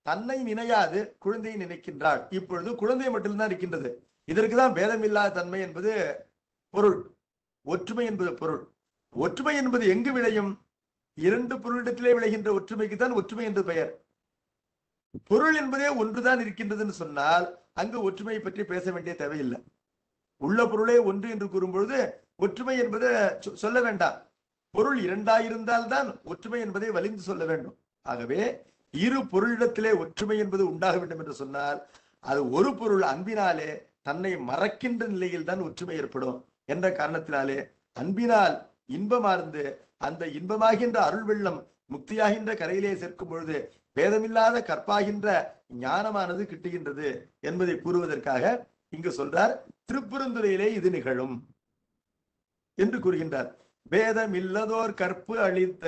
தன்னை நினையாது குழந்தையை நினைக்கின்றாள் இப்பொழுது குழந்தை மட்டும்தான் இருக்கின்றது இதற்கு தான் பேதமில்லாத தன்மை என்பது பொருள் ஒற்றுமை என்பது பொருள் ஒற்றுமை என்பது எங்கு விளையும் இரண்டு பொருளிடத்திலே விளைகின்ற ஒற்றுமைக்கு தான் ஒற்றுமை என்று பெயர் பொருள் என்பதே ஒன்றுதான் இருக்கின்றதுன்னு சொன்னால் அங்கு ஒற்றுமை பற்றி பேச வேண்டிய தேவையில்லை உள்ள பொருளே ஒன்று என்று கூறும்பொழுது ஒற்றுமை என்பதை சொல்ல வேண்டாம் பொருள் இரண்டாயிருந்தால் தான் ஒற்றுமை என்பதை வலிந்து சொல்ல வேண்டும் ஆகவே இரு பொருளிடத்திலே ஒற்றுமை என்பது உண்டாக வேண்டும் என்று சொன்னால் அது ஒரு பொருள் அன்பினாலே தன்னை மறக்கின்ற நிலையில் தான் ஒற்றுமை ஏற்படும் என்ற காரணத்தினாலே அன்பினால் இன்பமார்ந்து அந்த இன்பமாகின்ற அருள் வெள்ளம் முக்தியாகின்ற கரையிலே சேர்க்கும் பொழுது வேதமில்லாத கற்பாகின்ற ஞானமானது கிட்டுகின்றது என்பதை கூறுவதற்காக இங்கு சொல்றார் திருப்பெருந்துறையிலே இது நிகழும் என்று கூறுகின்றார் வேதம் இல்லதோர் கற்பு அளித்த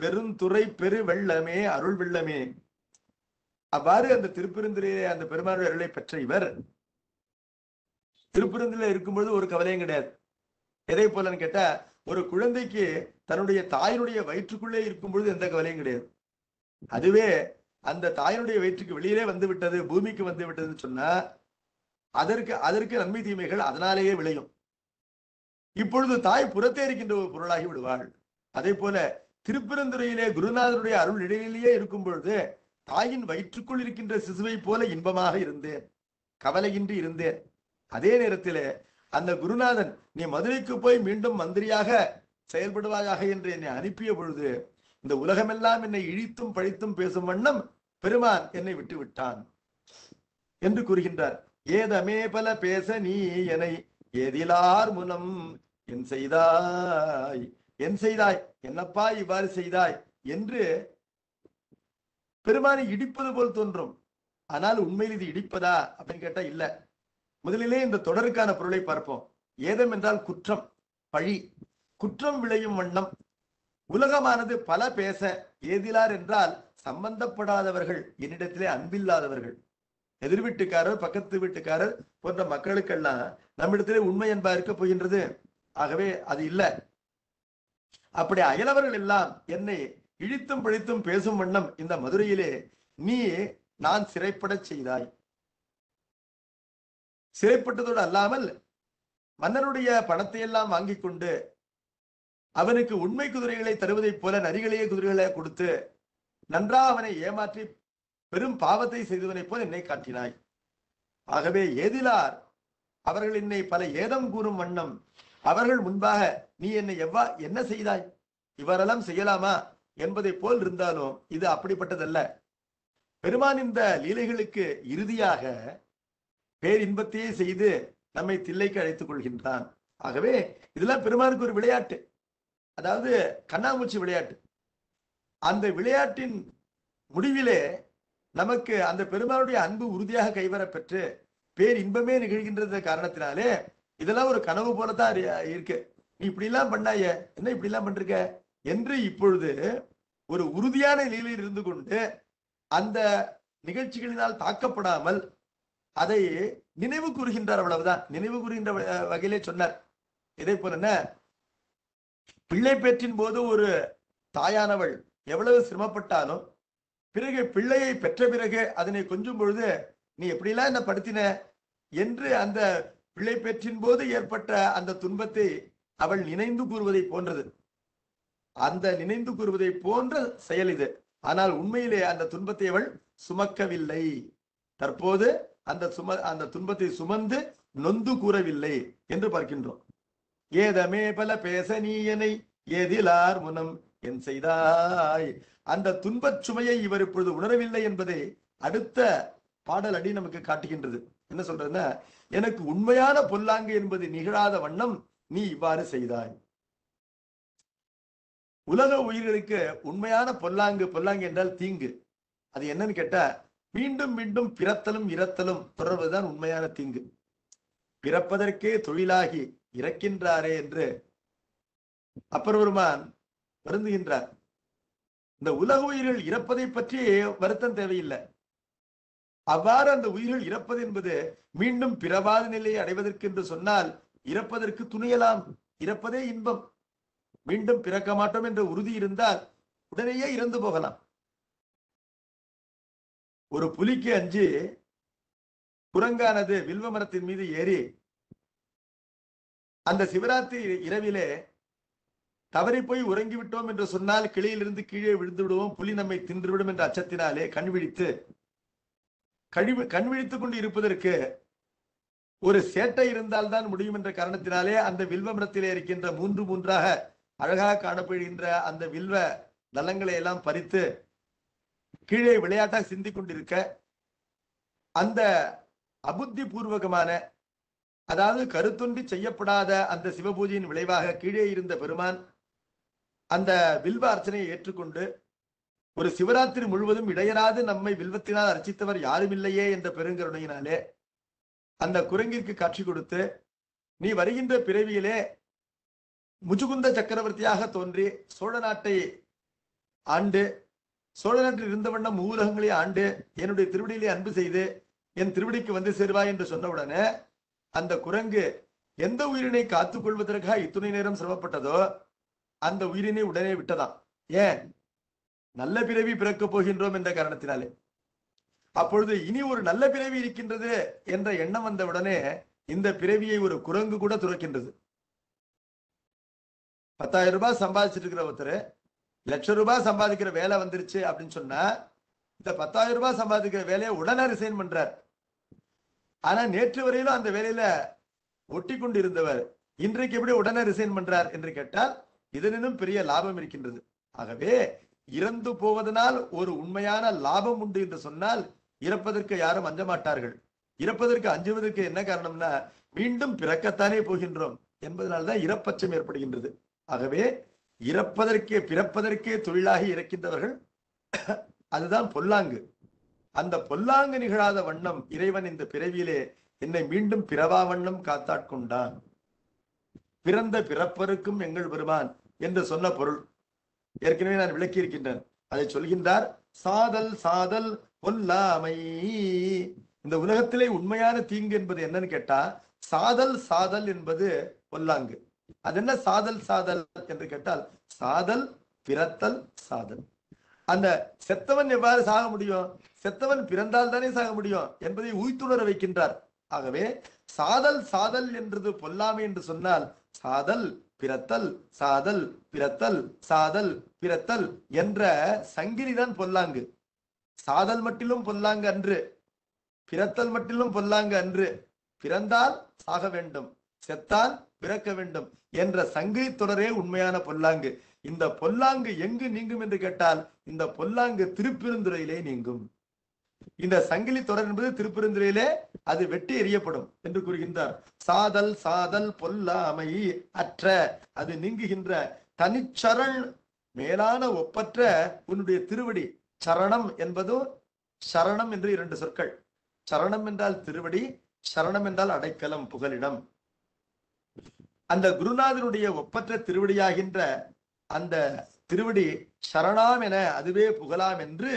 பெருந்துறை பெரு வெள்ளமே அருள் வெள்ளமே அவ்வாறு அந்த திருப்பெருந்துறையிலே அந்த பெருமாள் அருளை பெற்ற இவர் திருப்பெருந்துல இருக்கும்பொழுது ஒரு கவலையும் கிடையாது எதை போலன்னு கேட்டா ஒரு குழந்தைக்கு தன்னுடைய தாயினுடைய வயிற்றுக்குள்ளே இருக்கும் பொழுது எந்த கவலையும் கிடையாது அதுவே அந்த தாயினுடைய வயிற்றுக்கு வெளியிலே வந்து விட்டது பூமிக்கு வந்து விட்டதுன்னு சொன்னா அதற்கு அதற்கு நன்மை தீமைகள் அதனாலேயே விளையும் இப்பொழுது தாய் புறத்தே இருக்கின்ற ஒரு பொருளாகி விடுவாள் அதே போல திருப்பெருந்துறையிலே குருநாதனுடைய அருள் நிலையிலேயே இருக்கும் பொழுது தாயின் வயிற்றுக்குள் இருக்கின்ற சிசுவை போல இன்பமாக இருந்தேன் கவலையின்றி இருந்தேன் அதே நேரத்திலே அந்த குருநாதன் நீ மதுரைக்கு போய் மீண்டும் மந்திரியாக செயல்படுவாயாக என்று என்னை அனுப்பிய பொழுது இந்த உலகமெல்லாம் என்னை இழித்தும் பழித்தும் பேசும் வண்ணம் பெருமான் என்னை விட்டு விட்டான் என்று கூறுகின்றார் ஏதமே பல பேச நீ என்னை எதிலார் முனம் என் செய்தாய் என் செய்தாய் என்னப்பா இவ்வாறு செய்தாய் என்று பெருமானை இடிப்பது போல் தோன்றும் ஆனால் உண்மையில் இது இடிப்பதா அப்படின்னு கேட்டா இல்ல முதலிலே இந்த தொடருக்கான பொருளை பார்ப்போம் ஏதம் என்றால் குற்றம் பழி குற்றம் விளையும் வண்ணம் உலகமானது பல பேச ஏதிலார் என்றால் சம்பந்தப்படாதவர்கள் என்னிடத்திலே அன்பில்லாதவர்கள் எதிர் வீட்டுக்காரர் பக்கத்து வீட்டுக்காரர் போன்ற மக்களுக்கெல்லாம் நம்மிடத்திலே உண்மை என்பா இருக்க போகின்றது ஆகவே அது இல்லை அப்படி அயலவர்கள் எல்லாம் என்னை இழித்தும் பிழித்தும் பேசும் வண்ணம் இந்த மதுரையிலே நீ நான் சிறைப்பட செய்தாய் சிறைப்பட்டதோடு அல்லாமல் மன்னனுடைய பணத்தை எல்லாம் வாங்கி கொண்டு அவனுக்கு உண்மை குதிரைகளை தருவதைப் போல நரிகளையே குதிரைகளை கொடுத்து நன்றா அவனை ஏமாற்றி பெரும் பாவத்தை செய்தவனைப் போல் என்னை காட்டினாய் ஆகவே ஏதிலார் அவர்கள் என்னை பல ஏதம் கூறும் வண்ணம் அவர்கள் முன்பாக நீ என்னை எவ்வா என்ன செய்தாய் இவரெல்லாம் செய்யலாமா என்பதை போல் இருந்தாலும் இது அப்படிப்பட்டதல்ல பெருமான் இந்த லீலைகளுக்கு இறுதியாக பேரின்பத்தையே செய்து நம்மை தில்லைக்கு அழைத்துக் கொள்கின்றான் ஆகவே இதெல்லாம் பெருமானுக்கு ஒரு விளையாட்டு அதாவது கண்ணாமூச்சி விளையாட்டு அந்த விளையாட்டின் முடிவிலே நமக்கு அந்த பெருமாளுடைய அன்பு உறுதியாக கைவரப்பெற்று பேர் இன்பமே நிகழ்கின்றது காரணத்தினாலே இதெல்லாம் ஒரு கனவு போலதான் இருக்கு நீ இப்படிலாம் பண்ணாய என்ன இப்படிலாம் பண்ருக்க என்று இப்பொழுது ஒரு உறுதியான நிலையில் இருந்து கொண்டு அந்த நிகழ்ச்சிகளினால் தாக்கப்படாமல் அதை நினைவு கூறுகின்றார் அவ்வளவுதான் நினைவு கூறுகின்ற வகையிலே சொன்னார் இதே போல என்ன பிள்ளை பெற்றின் போது ஒரு தாயானவள் எவ்வளவு சிரமப்பட்டாலும் பிறகு பிள்ளையை பெற்ற பிறகு அதனை கொஞ்சம் பொழுது நீ எப்படிலாம் என்ன படுத்தின என்று அந்த பிள்ளை பெற்றின் போது ஏற்பட்ட அந்த துன்பத்தை அவள் நினைந்து கூறுவதை போன்றது அந்த நினைந்து கூறுவதை போன்ற செயல் இது ஆனால் உண்மையிலே அந்த துன்பத்தை அவள் சுமக்கவில்லை தற்போது அந்த சும அந்த துன்பத்தை சுமந்து நொந்து கூறவில்லை என்று பார்க்கின்றோம் ஏதமே பல பேச என்னை எதிலார் முனம் என் செய்தாய் அந்த துன்பச் சுமையை இவர் இப்பொழுது உணரவில்லை என்பதை அடுத்த பாடல் அடி நமக்கு காட்டுகின்றது என்ன சொல்றதுன்னா எனக்கு உண்மையான பொல்லாங்கு என்பது நிகழாத வண்ணம் நீ இவ்வாறு செய்தாய் உலக உயிர்களுக்கு உண்மையான பொல்லாங்கு பொல்லாங்கு என்றால் தீங்கு அது என்னன்னு கேட்டா மீண்டும் மீண்டும் பிறத்தலும் இறத்தலும் தொடர்வதுதான் உண்மையான தீங்கு பிறப்பதற்கே தொழிலாகி இறக்கின்றாரே என்று அப்பெருமான் வருந்துகின்றார் இந்த உலக உயிர்கள் இறப்பதை பற்றி வருத்தம் தேவையில்லை அவ்வாறு அந்த உயிர்கள் இறப்பது என்பது மீண்டும் பிறவாத நிலையை அடைவதற்கு என்று சொன்னால் இறப்பதற்கு துணியலாம் இறப்பதே இன்பம் மீண்டும் பிறக்க மாட்டோம் என்ற உறுதி இருந்தால் உடனேயே இறந்து போகலாம் ஒரு புலிக்கு அஞ்சு குரங்கானது வில்வ மரத்தின் மீது ஏறி அந்த சிவராத்திரி இரவிலே தவறி போய் உறங்கிவிட்டோம் என்று சொன்னால் கிளியிலிருந்து கீழே விழுந்து விடுவோம் புலி நம்மை தின்றுவிடும் என்ற அச்சத்தினாலே கண் விழித்து கழிவு கண் விழித்துக் கொண்டு இருப்பதற்கு ஒரு சேட்டை இருந்தால் தான் முடியும் என்ற காரணத்தினாலே அந்த வில்வ மரத்திலே இருக்கின்ற மூன்று மூன்றாக அழகாக காணப்படுகின்ற அந்த வில்வ நலங்களை எல்லாம் பறித்து கீழே விளையாட்டாக சிந்தி கொண்டிருக்க அந்த அபுத்தி பூர்வகமான அதாவது கருத்துண்டி செய்யப்படாத அந்த சிவபூஜையின் விளைவாக கீழே இருந்த பெருமான் அந்த வில்வ அர்ச்சனையை ஏற்றுக்கொண்டு ஒரு சிவராத்திரி முழுவதும் இடையராது நம்மை வில்வத்தினால் அர்ச்சித்தவர் யாருமில்லையே என்ற பெருங்கருணையினாலே அந்த குரங்கிற்கு காட்சி கொடுத்து நீ வருகின்ற பிறவியிலே முஜுகுந்த சக்கரவர்த்தியாக தோன்றி சோழ நாட்டை ஆண்டு சோழ நாட்டில் இருந்த வண்ணம் ஊரகங்களே ஆண்டு என்னுடைய திருவடியிலே அன்பு செய்து என் திருவடிக்கு வந்து சேருவாய் என்று சொன்னவுடனே அந்த குரங்கு எந்த உயிரினை காத்துக் கொள்வதற்காக இத்துணை நேரம் சிரமப்பட்டதோ அந்த உயிரினை உடனே விட்டதாம் ஏன் நல்ல பிறவி பிறக்கப் போகின்றோம் என்ற காரணத்தினாலே அப்பொழுது இனி ஒரு நல்ல பிறவி இருக்கின்றது என்ற எண்ணம் வந்தவுடனே இந்த பிறவியை ஒரு குரங்கு கூட துறக்கின்றது பத்தாயிரம் ரூபாய் சம்பாதிச்சிட்டு இருக்கிற ஒருத்தர் லட்சம் ரூபாய் சம்பாதிக்கிற வேலை வந்துருச்சு அப்படின்னு சொன்னா இந்த பத்தாயிரம் ரூபாய் சம்பாதிக்கிற வேலையை உடனே ரிசைன் பண்றார் ஆனா நேற்று வரையிலும் அந்த வேலையில ஒட்டி கொண்டு இருந்தவர் இன்றைக்கு எப்படி உடனே ரிசைன் பண்றார் என்று கேட்டால் இதனினும் பெரிய லாபம் இருக்கின்றது ஆகவே இறந்து போவதனால் ஒரு உண்மையான லாபம் உண்டு என்று சொன்னால் இறப்பதற்கு யாரும் அஞ்ச மாட்டார்கள் இறப்பதற்கு அஞ்சுவதற்கு என்ன காரணம்னா மீண்டும் பிறக்கத்தானே போகின்றோம் என்பதனால்தான் இறப்பச்சம் ஏற்படுகின்றது ஆகவே இறப்பதற்கே பிறப்பதற்கே தொழிலாகி இறக்கின்றவர்கள் அதுதான் பொல்லாங்கு அந்த பொல்லாங்கு நிகழாத வண்ணம் இறைவன் இந்த பிறவியிலே என்னை மீண்டும் பிறவா வண்ணம் காத்தாட்கொண்டான் பிறந்த பிறப்பருக்கும் எங்கள் பெருமான் என்று சொன்ன பொருள் ஏற்கனவே நான் விளக்கி இருக்கின்றேன் அதை சொல்கின்றார் சாதல் சாதல் பொல்லாமை இந்த உலகத்திலே உண்மையான தீங்கு என்பது என்னன்னு கேட்டா சாதல் சாதல் என்பது பொல்லாங்கு அது என்ன சாதல் சாதல் என்று கேட்டால் சாதல் பிறத்தல் சாதல் அந்த செத்தவன் எவ்வாறு சாக முடியும் செத்தவன் பிறந்தால் தானே சாக முடியும் என்பதை உய்த்துணர வைக்கின்றார் ஆகவே சாதல் சாதல் என்றது பொல்லாமை என்று சொன்னால் சாதல் பிறத்தல் சாதல் பிறத்தல் சாதல் பிறத்தல் என்ற சங்கிரிதான் பொல்லாங்கு சாதல் மட்டிலும் பொல்லாங்கு அன்று பிறத்தல் மட்டிலும் பொல்லாங்கு அன்று பிறந்தால் சாக வேண்டும் செத்தால் பிறக்க வேண்டும் என்ற சங்கிரி தொடரே உண்மையான பொல்லாங்கு இந்த பொல்லாங்கு எங்கு நீங்கும் என்று கேட்டால் இந்த பொல்லாங்கு திருப்பெருந்துறையிலே நீங்கும் இந்த சங்கிலி தொடர் என்பது திருப்பெருந்துறையிலே அது வெட்டி எறியப்படும் என்று கூறுகின்றார் சாதல் சாதல் பொல்லாமை அற்ற அது நீங்குகின்ற தனிச்சரண் மேலான ஒப்பற்ற உன்னுடைய திருவடி சரணம் என்பதும் சரணம் என்று இரண்டு சொற்கள் சரணம் என்றால் திருவடி சரணம் என்றால் அடைக்கலம் புகலிடம் அந்த குருநாதனுடைய ஒப்பற்ற திருவடியாகின்ற அந்த திருவடி சரணாம் என அதுவே புகழாம் என்று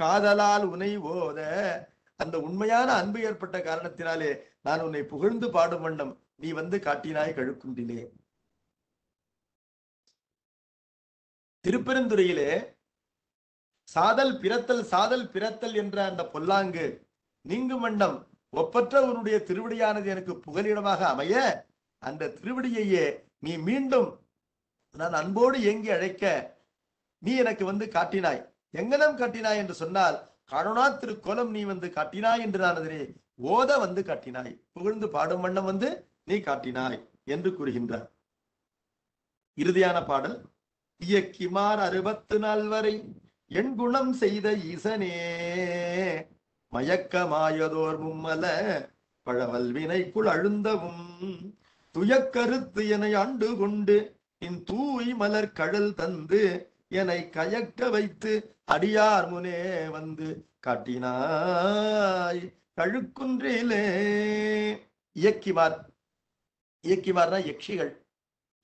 காதலால் உனை ஓத அந்த உண்மையான அன்பு ஏற்பட்ட காரணத்தினாலே நான் உன்னை புகழ்ந்து பாடும் வண்ணம் நீ வந்து காட்டினாய் கழுக்குண்டிலே திருப்பெருந்துறையிலே சாதல் பிறத்தல் சாதல் பிறத்தல் என்ற அந்த பொல்லாங்கு நீங்கும் வண்ணம் ஒப்பற்ற உன்னுடைய திருவடியானது எனக்கு புகலிடமாக அமைய அந்த திருவடியையே நீ மீண்டும் நான் அன்போடு ஏங்கி அழைக்க நீ எனக்கு வந்து காட்டினாய் எங்கனம் காட்டினாய் என்று சொன்னால் கருணா திருக்கோலம் நீ வந்து காட்டினாய் என்று நான் அதிலே ஓத வந்து காட்டினாய் புகழ்ந்து பாடும் வண்ணம் வந்து நீ காட்டினாய் என்று கூறுகின்றார் இறுதியான பாடல் இயக்கிமார் அறுபத்து நாள் வரை என் குணம் செய்த ஈசனே மயக்கமாயதோர் மும்மல பழவல் வினைக்குள் அழுந்தவும் துயக்கருத்து என ஆண்டு கொண்டு இன் தூய் மலர் கழல் தந்து என்னை கயக்க வைத்து அடியார் முனே வந்து காட்டினாய் கழுக்குன்றிலே இயக்கிவார் இயக்கிவார்னா யக்ஷிகள்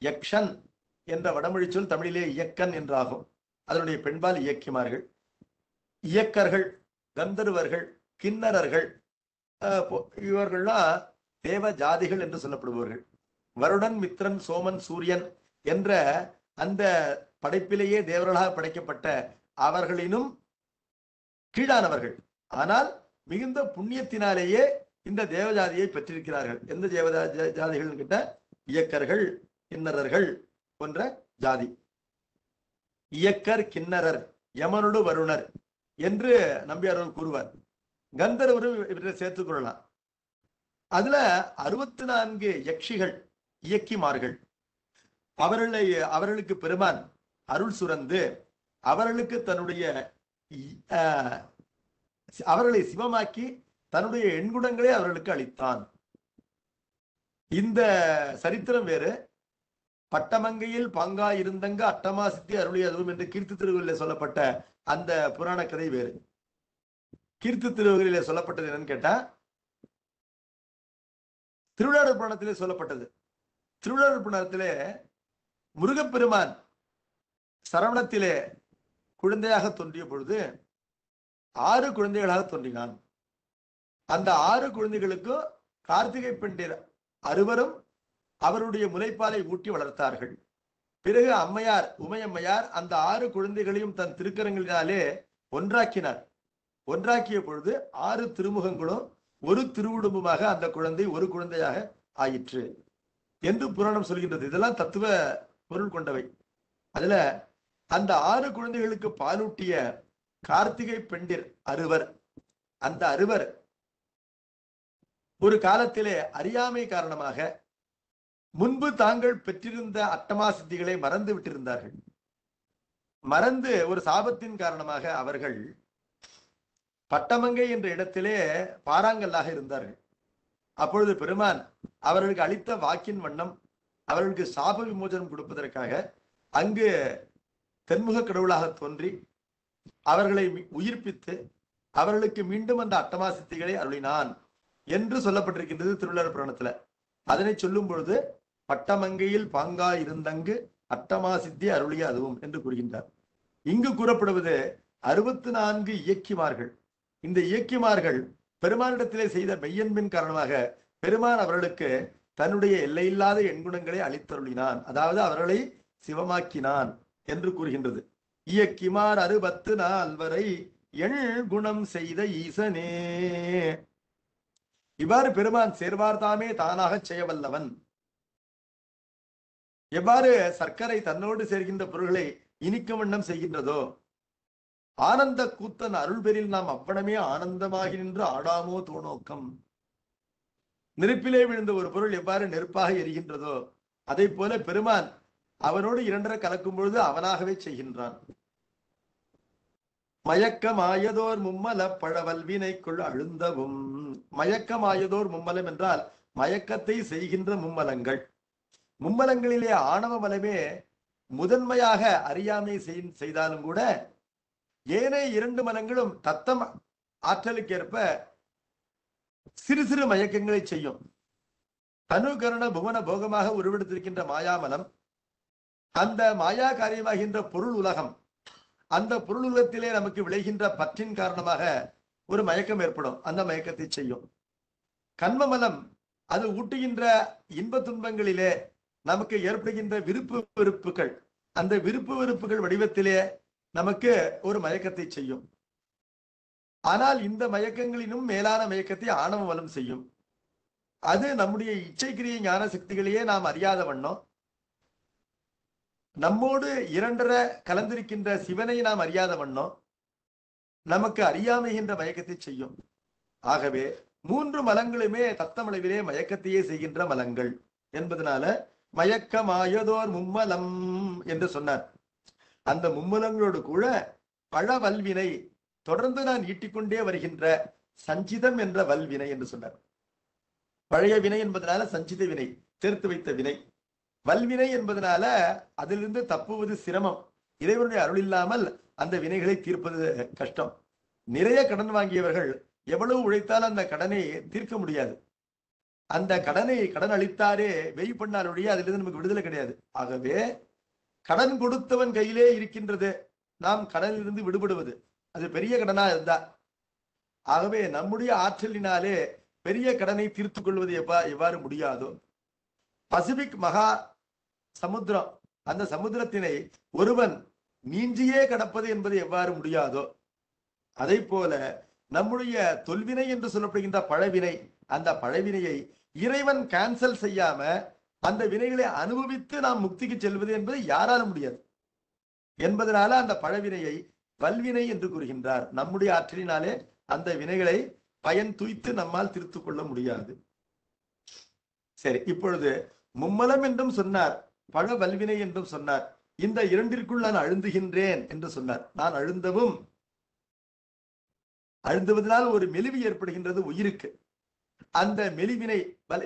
யக்ஷன் என்ற வடமொழி சொல் தமிழிலே இயக்கன் என்றாகும் அதனுடைய பெண்பால் இயக்கிமார்கள் இயக்கர்கள் கந்தர்வர்கள் கிண்ணறர்கள் இவர்கள்லாம் தேவ ஜாதிகள் என்று சொல்லப்படுபவர்கள் வருடன் மித்ரன் சோமன் சூரியன் என்ற அந்த படைப்பிலேயே தேவர்களாக படைக்கப்பட்ட அவர்களினும் கீழானவர்கள் ஆனால் மிகுந்த புண்ணியத்தினாலேயே இந்த தேவஜாதியை பெற்றிருக்கிறார்கள் எந்த தேவதா ஜாதிகள் கிட்ட இயக்கர்கள் கிண்ணறர்கள் போன்ற ஜாதி இயக்கர் கிண்ணறர் யமனுடு வருணர் என்று நம்பியார்கள் கூறுவார் கந்தர்வரும் இவற்றை சேர்த்துக் கொள்ளலாம் அதுல அறுபத்தி நான்கு யக்ஷிகள் இயக்கிமார்கள் அவர்களை அவர்களுக்கு பெருமான் அருள் சுரந்து அவர்களுக்கு தன்னுடைய அவர்களை சிவமாக்கி தன்னுடைய எண்குணங்களை அவர்களுக்கு அளித்தான் இந்த சரித்திரம் வேறு பட்டமங்கையில் பங்கா இருந்தங்க அட்டமாசித்தி சித்தி அருளியதும் என்று கீர்த்தி திருவுகளில் சொல்லப்பட்ட அந்த புராண கதை வேறு கீர்த்தி திருவுகளிலே சொல்லப்பட்டது என்னன்னு கேட்டா திருவிழாடு புராணத்திலே சொல்லப்பட்டது திருவிழாடு புராணத்திலே முருகப்பெருமான் சரவணத்திலே குழந்தையாக தோன்றிய பொழுது ஆறு குழந்தைகளாக தோன்றினான் அந்த ஆறு குழந்தைகளுக்கும் கார்த்திகை பெண்டிர் அறுவரும் அவருடைய முனைப்பாலை ஊட்டி வளர்த்தார்கள் பிறகு அம்மையார் உமையம்மையார் அந்த ஆறு குழந்தைகளையும் தன் திருக்கரங்களினாலே ஒன்றாக்கினார் ஒன்றாக்கிய பொழுது ஆறு திருமுகங்களும் ஒரு திருவுடும்புமாக அந்த குழந்தை ஒரு குழந்தையாக ஆயிற்று என்று புராணம் சொல்கின்றது இதெல்லாம் தத்துவ பொருள் கொண்டவை அதுல அந்த ஆறு குழந்தைகளுக்கு பாலூட்டிய கார்த்திகை பெண்டிர் அறுவர் அந்த அறுவர் ஒரு காலத்திலே அறியாமை காரணமாக முன்பு தாங்கள் பெற்றிருந்த அட்டமா சித்திகளை மறந்து விட்டிருந்தார்கள் மறந்து ஒரு சாபத்தின் காரணமாக அவர்கள் பட்டமங்கை என்ற இடத்திலே பாறாங்கல்லாக இருந்தார்கள் அப்பொழுது பெருமான் அவர்களுக்கு அளித்த வாக்கின் வண்ணம் அவர்களுக்கு சாப விமோச்சனம் கொடுப்பதற்காக அங்கு தென்முக கடவுளாக தோன்றி அவர்களை உயிர்ப்பித்து அவர்களுக்கு மீண்டும் அந்த அட்டமா சித்திகளை அருளினான் என்று சொல்லப்பட்டிருக்கின்றது திருவிழர் புராணத்துல அதனை சொல்லும் பொழுது பட்டமங்கையில் பாங்கா இருந்தங்கு அட்டமா சித்தி அருளிய அதுவும் என்று கூறுகின்றார் இங்கு கூறப்படுவது அறுபத்தி நான்கு இயக்கிமார்கள் இந்த இயக்கிமார்கள் பெருமானிடத்திலே செய்த மெய்யன்பின் காரணமாக பெருமான் அவர்களுக்கு தன்னுடைய எல்லையில்லாத எண்குணங்களை அளித்தருளினான் அதாவது அவர்களை சிவமாக்கினான் என்று கூறுகின்றது இயக்கிமார் அறுபத்து நாள் வரை எண் குணம் செய்த ஈசனே இவ்வாறு பெருமான் சேர்வார்தாமே தானாக செய்யவல்லவன் எவ்வாறு சர்க்கரை தன்னோடு சேர்கின்ற பொருள்களை இனிக்கும் வண்ணம் செய்கின்றதோ ஆனந்த கூத்தன் அருள்பெறில் நாம் அவ்வளமே ஆனந்தமாகி நின்று ஆடாமோ தோணோக்கம் நெருப்பிலே விழுந்த ஒரு பொருள் எவ்வாறு நெருப்பாக எரிகின்றதோ அதை போல பெருமான் அவனோடு இரண்டரை கலக்கும் பொழுது அவனாகவே செய்கின்றான் மயக்கமாயதோர் மும்மல கொள் அழுந்தவும் மயக்கமாயதோர் மும்மலம் என்றால் மயக்கத்தை செய்கின்ற மும்மலங்கள் மும்மலங்களிலே ஆணவ மலமே முதன்மையாக அறியாமை செய்தாலும் கூட ஏனே இரண்டு மலங்களும் தத்தம் ஆற்றலுக்கேற்ப சிறு சிறு மயக்கங்களை செய்யும் கருண புவன போகமாக உருவெடுத்திருக்கின்ற மாயாமலம் அந்த மாயா காரியமாகின்ற பொருள் உலகம் அந்த பொருள் உலகத்திலே நமக்கு விளைகின்ற பற்றின் காரணமாக ஒரு மயக்கம் ஏற்படும் அந்த மயக்கத்தை செய்யும் கண்மமலம் அது ஊட்டுகின்ற இன்ப துன்பங்களிலே நமக்கு ஏற்படுகின்ற விருப்பு வெறுப்புகள் அந்த விருப்பு வெறுப்புகள் வடிவத்திலே நமக்கு ஒரு மயக்கத்தை செய்யும் ஆனால் இந்த மயக்கங்களினும் மேலான மயக்கத்தை ஆணவ வலம் செய்யும் அது நம்முடைய இச்சைக்கிரிய ஞான சக்திகளையே நாம் அறியாத வண்ணம் நம்மோடு இரண்டரை கலந்திருக்கின்ற சிவனை நாம் அறியாத வண்ணம் நமக்கு அறியாமைகின்ற மயக்கத்தை செய்யும் ஆகவே மூன்று மலங்களுமே தத்தமளவிலே மயக்கத்தையே செய்கின்ற மலங்கள் என்பதனால மயக்கம் ஆயதோர் மும்மலம் என்று சொன்னார் அந்த மும்மலங்களோடு கூட பழவல்வினை தொடர்ந்து நான் ஈட்டிக்கொண்டே வருகின்ற சஞ்சிதம் என்ற வல்வினை என்று சொன்னார் பழைய வினை என்பதனால சஞ்சித வினை சேர்த்து வைத்த வினை வல்வினை என்பதனால அதிலிருந்து தப்புவது சிரமம் இறைவனுடைய அருள் இல்லாமல் அந்த வினைகளை தீர்ப்பது கஷ்டம் நிறைய கடன் வாங்கியவர்கள் எவ்வளவு உழைத்தால் அந்த கடனை தீர்க்க முடியாது அந்த கடனை கடன் அளித்தாரே வெய் பண்ணாலுடைய அதிலிருந்து நமக்கு விடுதலை கிடையாது ஆகவே கடன் கொடுத்தவன் கையிலே இருக்கின்றது நாம் கடனிலிருந்து விடுபடுவது அது பெரிய கடனா இருந்தா ஆகவே நம்முடைய ஆற்றலினாலே பெரிய கடனை தீர்த்து கொள்வது எவ்வா எவ்வாறு முடியாதோ பசிபிக் மகா சமுத்திரம் அந்த சமுத்திரத்தினை ஒருவன் நீஞ்சியே கடப்பது என்பது எவ்வாறு முடியாதோ அதை போல நம்முடைய தொல்வினை என்று சொல்லப்படுகின்ற பழவினை அந்த பழவினையை இறைவன் கேன்சல் செய்யாம அந்த வினைகளை அனுபவித்து நாம் முக்திக்கு செல்வது என்பது யாராலும் முடியாது என்பதனால அந்த பழவினையை வல்வினை என்று கூறுகின்றார் நம்முடைய ஆற்றலினாலே அந்த வினைகளை பயன் துய்த்து நம்மால் திருத்து கொள்ள முடியாது சரி இப்பொழுது மும்மலம் என்றும் சொன்னார் பழ வல்வினை என்றும் சொன்னார் இந்த இரண்டிற்குள் நான் அழுந்துகின்றேன் என்று சொன்னார் நான் அழுந்தவும் அழுந்துவதனால் ஒரு மெலிவு ஏற்படுகின்றது உயிருக்கு அந்த மெலிவினை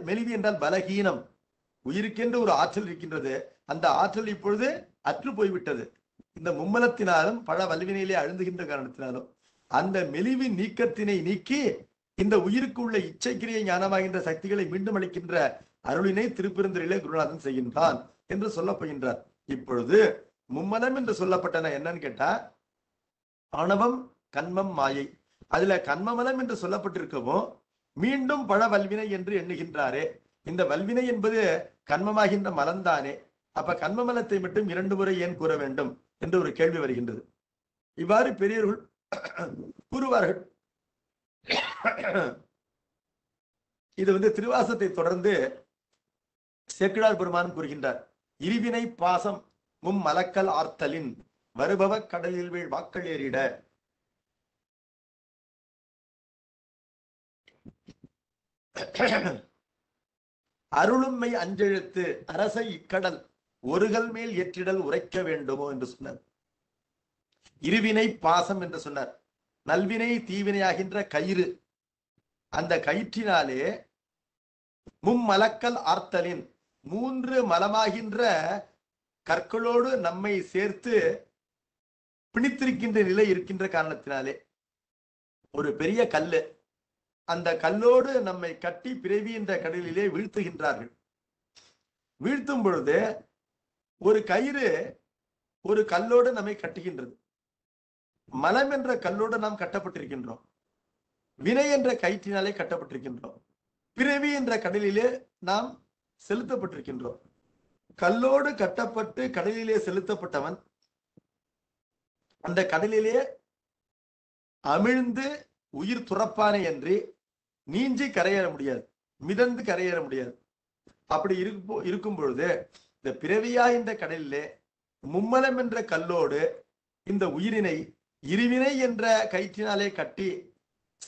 மெலிவு என்றால் பலகீனம் உயிருக்கென்று ஒரு ஆற்றல் இருக்கின்றது அந்த ஆற்றல் இப்பொழுது அற்று போய்விட்டது இந்த மும்மலத்தினாலும் பல வல்வினையிலே அழுந்துகின்ற காரணத்தினாலும் அந்த மெலிவின் நீக்கத்தினை நீக்கி இந்த உயிருக்கு உள்ள இச்சைக்கிரியை ஞானமாகின்ற சக்திகளை மீண்டும் அளிக்கின்ற அருளினை திருப்பெருந்துரையிலே குருநாதன் செய்கின்றான் என்று சொல்லப்படுகின்றார் இப்பொழுது மும்மலம் என்று சொல்லப்பட்டன என்னன்னு கேட்டா ஆணவம் கண்மம் மாயை அதுல கண்மமலம் என்று சொல்லப்பட்டிருக்கவும் மீண்டும் பல வல்வினை என்று எண்ணுகின்றாரே இந்த வல்வினை என்பது கண்மமாகின்ற மலம்தானே அப்ப கண்மமலத்தை மட்டும் இரண்டு முறை ஏன் கூற வேண்டும் என்று ஒரு கேள்வி வருகின்றது இவ்வாறு பெரியவர்கள் கூறுவார்கள் இது வந்து திருவாசத்தை தொடர்ந்து சேக்கிழார் பெருமான் கூறுகின்றார் இருவினை பாசம் மும் மலக்கல் ஆர்த்தலின் வருபவ கடலில் வீழ் வாக்கள் ஏறிட அருளும்மை அஞ்செழுத்து அரசை இக்கடல் ஒருகள் மேல் ஏற்றிடல் உரைக்க வேண்டுமோ என்று சொன்னார் இருவினை பாசம் என்று சொன்னார் நல்வினை தீவினையாகின்ற கயிறு அந்த கயிற்றினாலே மும்மலக்கல் ஆர்த்தலின் மூன்று மலமாகின்ற கற்களோடு நம்மை சேர்த்து பிணித்திருக்கின்ற நிலை இருக்கின்ற காரணத்தினாலே ஒரு பெரிய கல்லு அந்த கல்லோடு நம்மை கட்டி பிறவி என்ற கடலிலே வீழ்த்துகின்றார்கள் வீழ்த்தும் பொழுது ஒரு கயிறு ஒரு கல்லோடு நம்மை கட்டுகின்றது மலம் என்ற கல்லோடு நாம் கட்டப்பட்டிருக்கின்றோம் வினை என்ற கயிற்றினாலே கட்டப்பட்டிருக்கின்றோம் பிறவி என்ற கடலிலே நாம் செலுத்தப்பட்டிருக்கின்றோம் கல்லோடு கட்டப்பட்டு கடலிலே செலுத்தப்பட்டவன் அந்த கடலிலே அமிழ்ந்து உயிர் துறப்பானே என்று நீஞ்சி கரையேற முடியாது மிதந்து கரையேற முடியாது அப்படி இருக்கும் பொழுது இந்த பிறவியா இந்த கடலிலே மும்மலம் என்ற கல்லோடு இந்த உயிரினை இருவினை என்ற கயிற்றினாலே கட்டி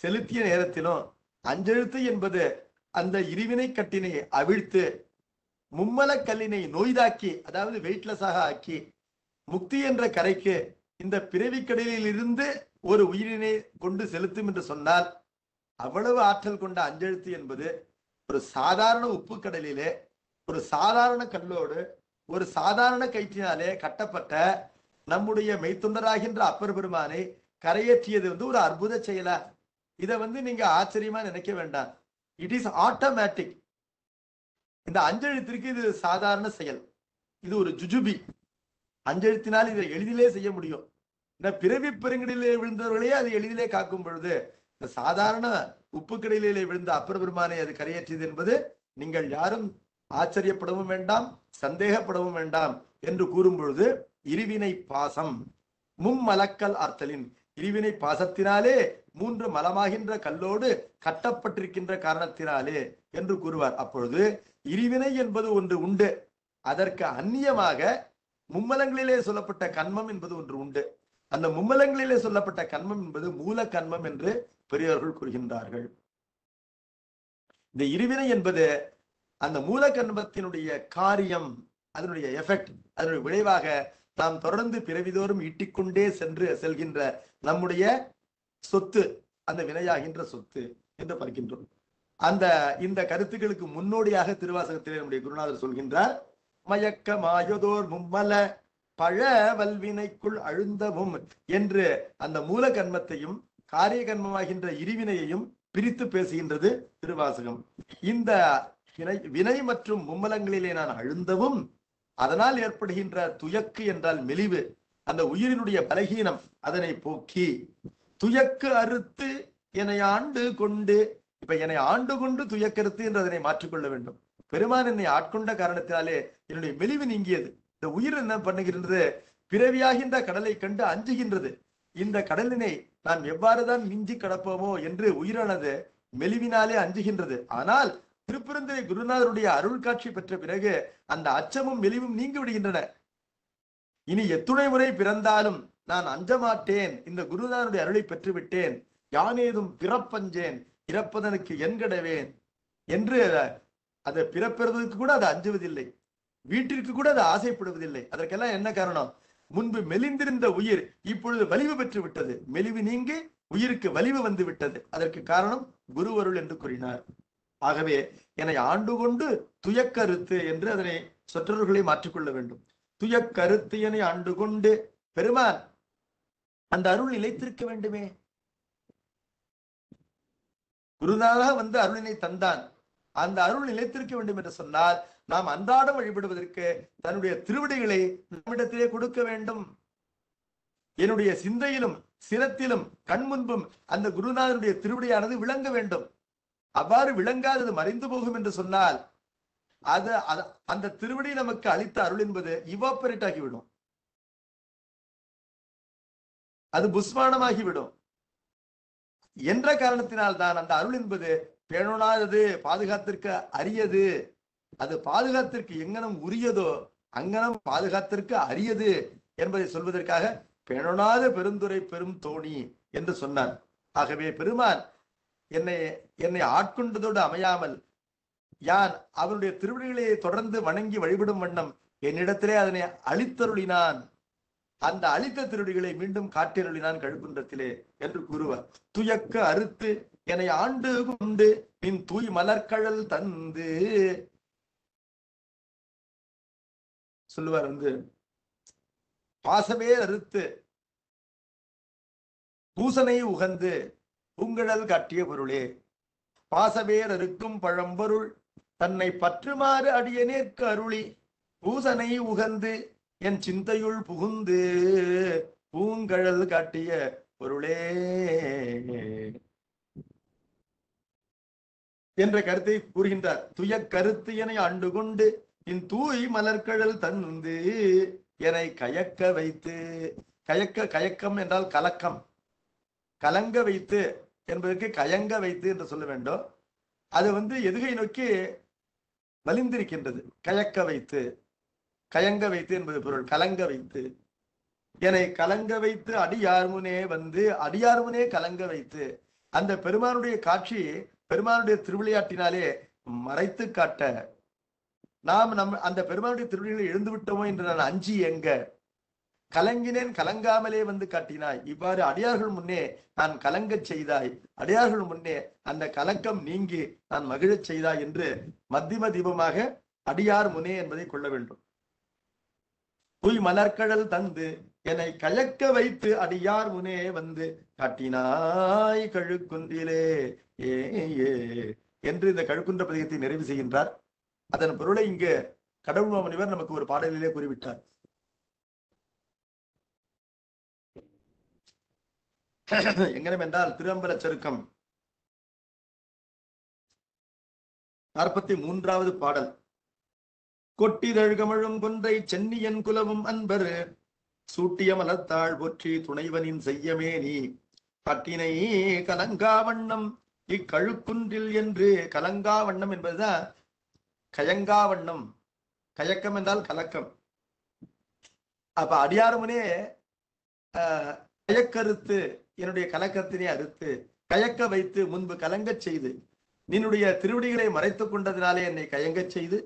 செலுத்திய நேரத்திலும் அஞ்செழுத்து என்பது அந்த இருவினை கட்டினை அவிழ்த்து மும்மல கல்லினை நோய்தாக்கி அதாவது வெயிட்லெஸ்ஸாக ஆக்கி முக்தி என்ற கரைக்கு இந்த பிறவி கடலில் இருந்து ஒரு உயிரினை கொண்டு செலுத்தும் என்று சொன்னால் அவ்வளவு ஆற்றல் கொண்ட அஞ்செழுத்து என்பது ஒரு சாதாரண உப்பு கடலிலே ஒரு சாதாரண கல்லோடு ஒரு சாதாரண கயிற்றினாலே கட்டப்பட்ட நம்முடைய மெய்த்துண்டராகின்ற அப்பர் பெருமானை கரையேற்றியது வந்து ஒரு அற்புத செயலா இதை வந்து நீங்க ஆச்சரியமா நினைக்க வேண்டாம் இட் இஸ் ஆட்டோமேட்டிக் இந்த அஞ்செழுத்திற்கு இது சாதாரண செயல் இது ஒரு ஜுஜுபி அஞ்செழுத்தினால் இதை எளிதிலே செய்ய முடியும் இந்த பிறவி பெருங்கடலிலே விழுந்தவர்களே அது எளிதிலே காக்கும் பொழுது இந்த சாதாரண உப்பு கடலிலே விழுந்த அப்பர் பெருமானை அது கரையேற்றியது என்பது நீங்கள் யாரும் ஆச்சரியப்படவும் வேண்டாம் சந்தேகப்படவும் வேண்டாம் என்று கூறும் பொழுது இருவினை பாசம் மும்மலக்கல் ஆர்த்தலின் இருவினை பாசத்தினாலே மூன்று மலமாகின்ற கல்லோடு கட்டப்பட்டிருக்கின்ற காரணத்தினாலே என்று கூறுவார் அப்பொழுது இருவினை என்பது ஒன்று உண்டு அதற்கு அந்நியமாக மும்மலங்களிலே சொல்லப்பட்ட கண்மம் என்பது ஒன்று உண்டு அந்த மும்மலங்களிலே சொல்லப்பட்ட கண்மம் என்பது மூல கண்மம் என்று பெரியவர்கள் கூறுகின்றார்கள் இந்த இருவினை என்பது அந்த மூல கர்மத்தினுடைய காரியம் அதனுடைய எஃபெக்ட் அதனுடைய விளைவாக நாம் தொடர்ந்து பிறவிதோறும் ஈட்டிக்கொண்டே சென்று செல்கின்ற நம்முடைய சொத்து அந்த வினையாகின்ற சொத்து என்று பார்க்கின்றோம் அந்த இந்த கருத்துக்களுக்கு முன்னோடியாக திருவாசகத்தில் நம்முடைய குருநாதர் சொல்கின்றார் மயக்க மாயதோர் மும்மல பழ வல்வினைக்குள் அழுந்தவும் என்று அந்த மூல கர்மத்தையும் காரிய கர்மமாகின்ற இருவினையையும் பிரித்து பேசுகின்றது திருவாசகம் இந்த வினை வினை மற்றும் மும்மலங்களிலே நான் அழுந்தவும் அதனால் ஏற்படுகின்ற துயக்கு என்றால் மெலிவு அந்த உயிரினுடைய பலகீனம் அதனை போக்கி துயக்கு அறுத்து என்னை ஆண்டு கொண்டு இப்ப என்னை ஆண்டு கொண்டு துயக்கருத்து என்று அதனை மாற்றிக்கொள்ள வேண்டும் பெருமான் என்னை ஆட்கொண்ட காரணத்தினாலே என்னுடைய மெலிவு நீங்கியது இந்த உயிர் என்ன பண்ணுகின்றது பிறவியாகின்ற கடலை கண்டு அஞ்சுகின்றது இந்த கடலினை நாம் எவ்வாறுதான் மிஞ்சி கடப்போமோ என்று உயிரானது மெலிவினாலே அஞ்சுகின்றது ஆனால் திருப்பெருந்துறை குருநாதருடைய அருள் காட்சி பெற்ற பிறகு அந்த அச்சமும் மெலிவும் நீங்கி விடுகின்றன இனி எத்துணை முறை பிறந்தாலும் நான் அஞ்சமாட்டேன் இந்த குருநாதனுடைய அருளை பெற்றுவிட்டேன் யானேதும் பிறப்பஞ்சேன் இறப்பதனுக்கு என்கடவேன் என்று அதை பிறப்பிறதுக்கு கூட அதை அஞ்சுவதில்லை வீட்டிற்கு கூட அது ஆசைப்படுவதில்லை அதற்கெல்லாம் என்ன காரணம் முன்பு மெலிந்திருந்த உயிர் இப்பொழுது வலிவு பெற்று விட்டது மெலிவு நீங்கி உயிருக்கு வலிவு வந்து விட்டது அதற்கு காரணம் குருவருள் என்று கூறினார் ஆகவே என்னை ஆண்டு கொண்டு துயக்கருத்து என்று அதனை சொற்றொருகளை மாற்றிக்கொள்ள வேண்டும் துயக்கருத்து என ஆண்டு கொண்டு பெருமான் அந்த அருள் இழைத்திருக்க வேண்டுமே குருநாதா வந்து அருளினை தந்தான் அந்த அருள் நிலைத்திருக்க வேண்டும் என்று சொன்னால் நாம் அன்றாடம் வழிபடுவதற்கு தன்னுடைய திருவிடைகளை நம்மிடத்திலே கொடுக்க வேண்டும் என்னுடைய சிந்தையிலும் சிரத்திலும் முன்பும் அந்த குருநாதனுடைய திருவிடையானது விளங்க வேண்டும் அவ்வாறு விளங்காதது மறைந்து போகும் என்று சொன்னால் அது அந்த திருவிடி நமக்கு அளித்த அருள் என்பது இவாபரேட் ஆகிவிடும் அது புஸ்மானமாகிவிடும் என்ற காரணத்தினால் தான் அந்த அருள் என்பது பேணாதது பாதுகாத்திற்கு அரியது அது பாதுகாத்திற்கு எங்கனம் உரியதோ அங்கனம் பாதுகாத்திற்கு அரியது என்பதை சொல்வதற்காக பேணாத பெருந்துரை பெரும் தோணி என்று சொன்னார் ஆகவே பெருமான் என்னை என்னை ஆட்கொண்டதோடு அமையாமல் யான் அவருடைய திருவிழிகளை தொடர்ந்து வணங்கி வழிபடும் வண்ணம் என்னிடத்திலே அதனை அழித்தருளினான் அந்த அழித்த திருடிகளை மீண்டும் காட்டியருளினான் கழுக்குன்றத்திலே என்று கூறுவர் துயக்க அறுத்து என்னை ஆண்டு கொண்டு நின் தூய் மலர்கழல் தந்து சொல்லுவார் வந்து பாசமே அறுத்து பூசனை உகந்து பூங்கடல் காட்டிய பொருளே பாசவேர் இருக்கும் பழம்பொருள் தன்னை பற்றுமாறு அடியனேற்கு அருளி பூசனை உகந்து என் சிந்தையுள் புகுந்து பூங்கழல் காட்டிய பொருளே என்ற கருத்தை கூறுகின்றார் துய கருத்து என ஆண்டு கொண்டு என் தூய் மலர்கழல் தந்து என்னை கயக்க வைத்து கயக்க கயக்கம் என்றால் கலக்கம் கலங்க வைத்து என்பதற்கு கயங்க வைத்து என்று சொல்ல வேண்டும் அது வந்து எதுகை நோக்கி வலிந்திருக்கின்றது கயக்க வைத்து கயங்க வைத்து என்பது பொருள் கலங்க வைத்து என்னை கலங்க வைத்து அடியார்முனே வந்து அடியார்முனே கலங்க வைத்து அந்த பெருமானுடைய காட்சி பெருமானுடைய திருவிளையாட்டினாலே மறைத்து காட்ட நாம் நம் அந்த பெருமானுடைய திருவிழிகளை எழுந்து விட்டோமோ என்று நான் அஞ்சி எங்க கலங்கினேன் கலங்காமலே வந்து காட்டினாய் இவ்வாறு அடியார்கள் முன்னே நான் கலங்கச் செய்தாய் அடியார்கள் முன்னே அந்த கலக்கம் நீங்கி நான் மகிழச் செய்தாய் என்று மத்திம தீபமாக அடியார் முனே என்பதை கொள்ள வேண்டும் புய் மலர்கடல் தந்து என்னை கலக்க வைத்து அடியார் முனே வந்து காட்டினாய் கழுக்குன்றிலே ஏ என்று இந்த கழுக்குன்ற பதிகத்தை நிறைவு செய்கின்றார் அதன் பொருளை இங்கு கடவுள் முனிவர் நமக்கு ஒரு பாடலிலே கூறிவிட்டார் எங்கனம் என்றால் திருவம்பல சருக்கம் நாற்பத்தி மூன்றாவது பாடல் கொட்டிதழுகமழும் கொன்றை சென்னியன் குலவும் அன்பர் சூட்டிய மலத்தாள் பொற்றி துணைவனின் செய்யமே நீ கட்டினை கலங்காவண்ணம் இக்கழுக்குன்றில் என்று கலங்காவண்ணம் என்பதுதான் கயங்காவண்ணம் கயக்கம் என்றால் கலக்கம் அப்ப அடியாரமுனே கயக்கருத்து என்னுடைய கலக்கத்தினை அறுத்து கயக்க வைத்து முன்பு கலங்கச் செய்து நின்னுடைய திருவடிகளை மறைத்து கொண்டதினாலே என்னை கயங்கச் செய்து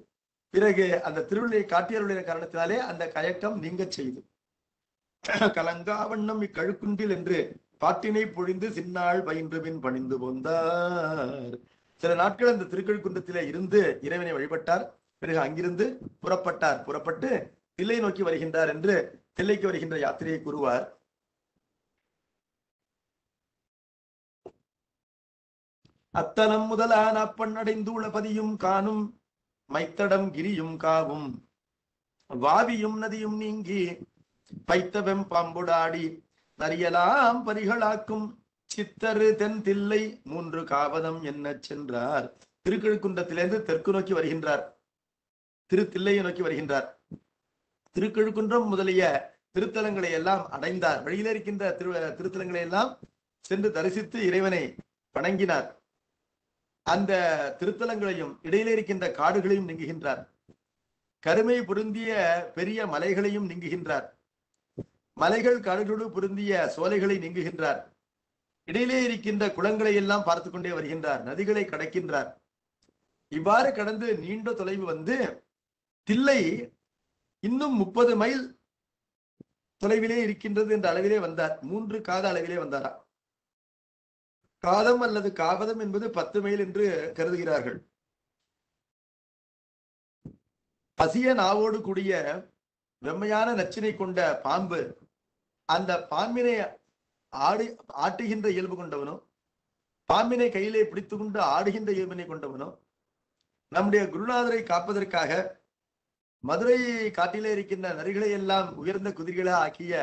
பிறகு அந்த திருவிழியை காட்டியருடைய காரணத்தினாலே அந்த கயக்கம் நீங்க செய்து கலங்கா வண்ணம் இக்கழுக்குன்றில் என்று பாட்டினை பொழிந்து சின்னாள் பயின்று பின் பணிந்து போந்தார் சில நாட்கள் அந்த திருக்கழுக்குன்றத்திலே இருந்து இறைவனை வழிபட்டார் பிறகு அங்கிருந்து புறப்பட்டார் புறப்பட்டு தில்லை நோக்கி வருகின்றார் என்று தில்லைக்கு வருகின்ற யாத்திரையை கூறுவார் அத்தனம் முதலான அப்பண்ணடைந்தூள பதியும் காணும் மைத்தடம் கிரியும் காவும் வாவியும் நதியும் நீங்கி பைத்தவெம் பாம்புடாடி நரியலாம் பரிகளாக்கும் சித்தரு தென் தில்லை மூன்று காவதம் என்ன சென்றார் திருக்கிழக்குன்றத்திலிருந்து தெற்கு நோக்கி வருகின்றார் திருத்தில்லையை நோக்கி வருகின்றார் திருக்கிழக்குன்றம் முதலிய திருத்தலங்களை எல்லாம் அடைந்தார் வழியில இருக்கின்ற திரு திருத்தலங்களை எல்லாம் சென்று தரிசித்து இறைவனை வணங்கினார் அந்த திருத்தலங்களையும் இடையிலே இருக்கின்ற காடுகளையும் நீங்குகின்றார் கருமை பொருந்திய பெரிய மலைகளையும் நீங்குகின்றார் மலைகள் காடுகளோடு பொருந்திய சோலைகளை நீங்குகின்றார் இடையிலே இருக்கின்ற குளங்களை எல்லாம் பார்த்து கொண்டே வருகின்றார் நதிகளை கடக்கின்றார் இவ்வாறு கடந்து நீண்ட தொலைவு வந்து தில்லை இன்னும் முப்பது மைல் தொலைவிலே இருக்கின்றது என்ற அளவிலே வந்தார் மூன்று காத அளவிலே வந்தாரா காதம் அல்லது காவதம் என்பது பத்து மைல் என்று கருதுகிறார்கள் பசிய நாவோடு கூடிய வெம்மையான நச்சினை கொண்ட பாம்பு அந்த பாம்பினை ஆடு ஆட்டுகின்ற இயல்பு கொண்டவனோ பாம்பினை கையிலே பிடித்து கொண்டு ஆடுகின்ற இயல்பினை கொண்டவனோ நம்முடைய குருநாதரை காப்பதற்காக மதுரை காட்டிலே இருக்கின்ற நரிகளை எல்லாம் உயர்ந்த குதிரைகளாக ஆக்கிய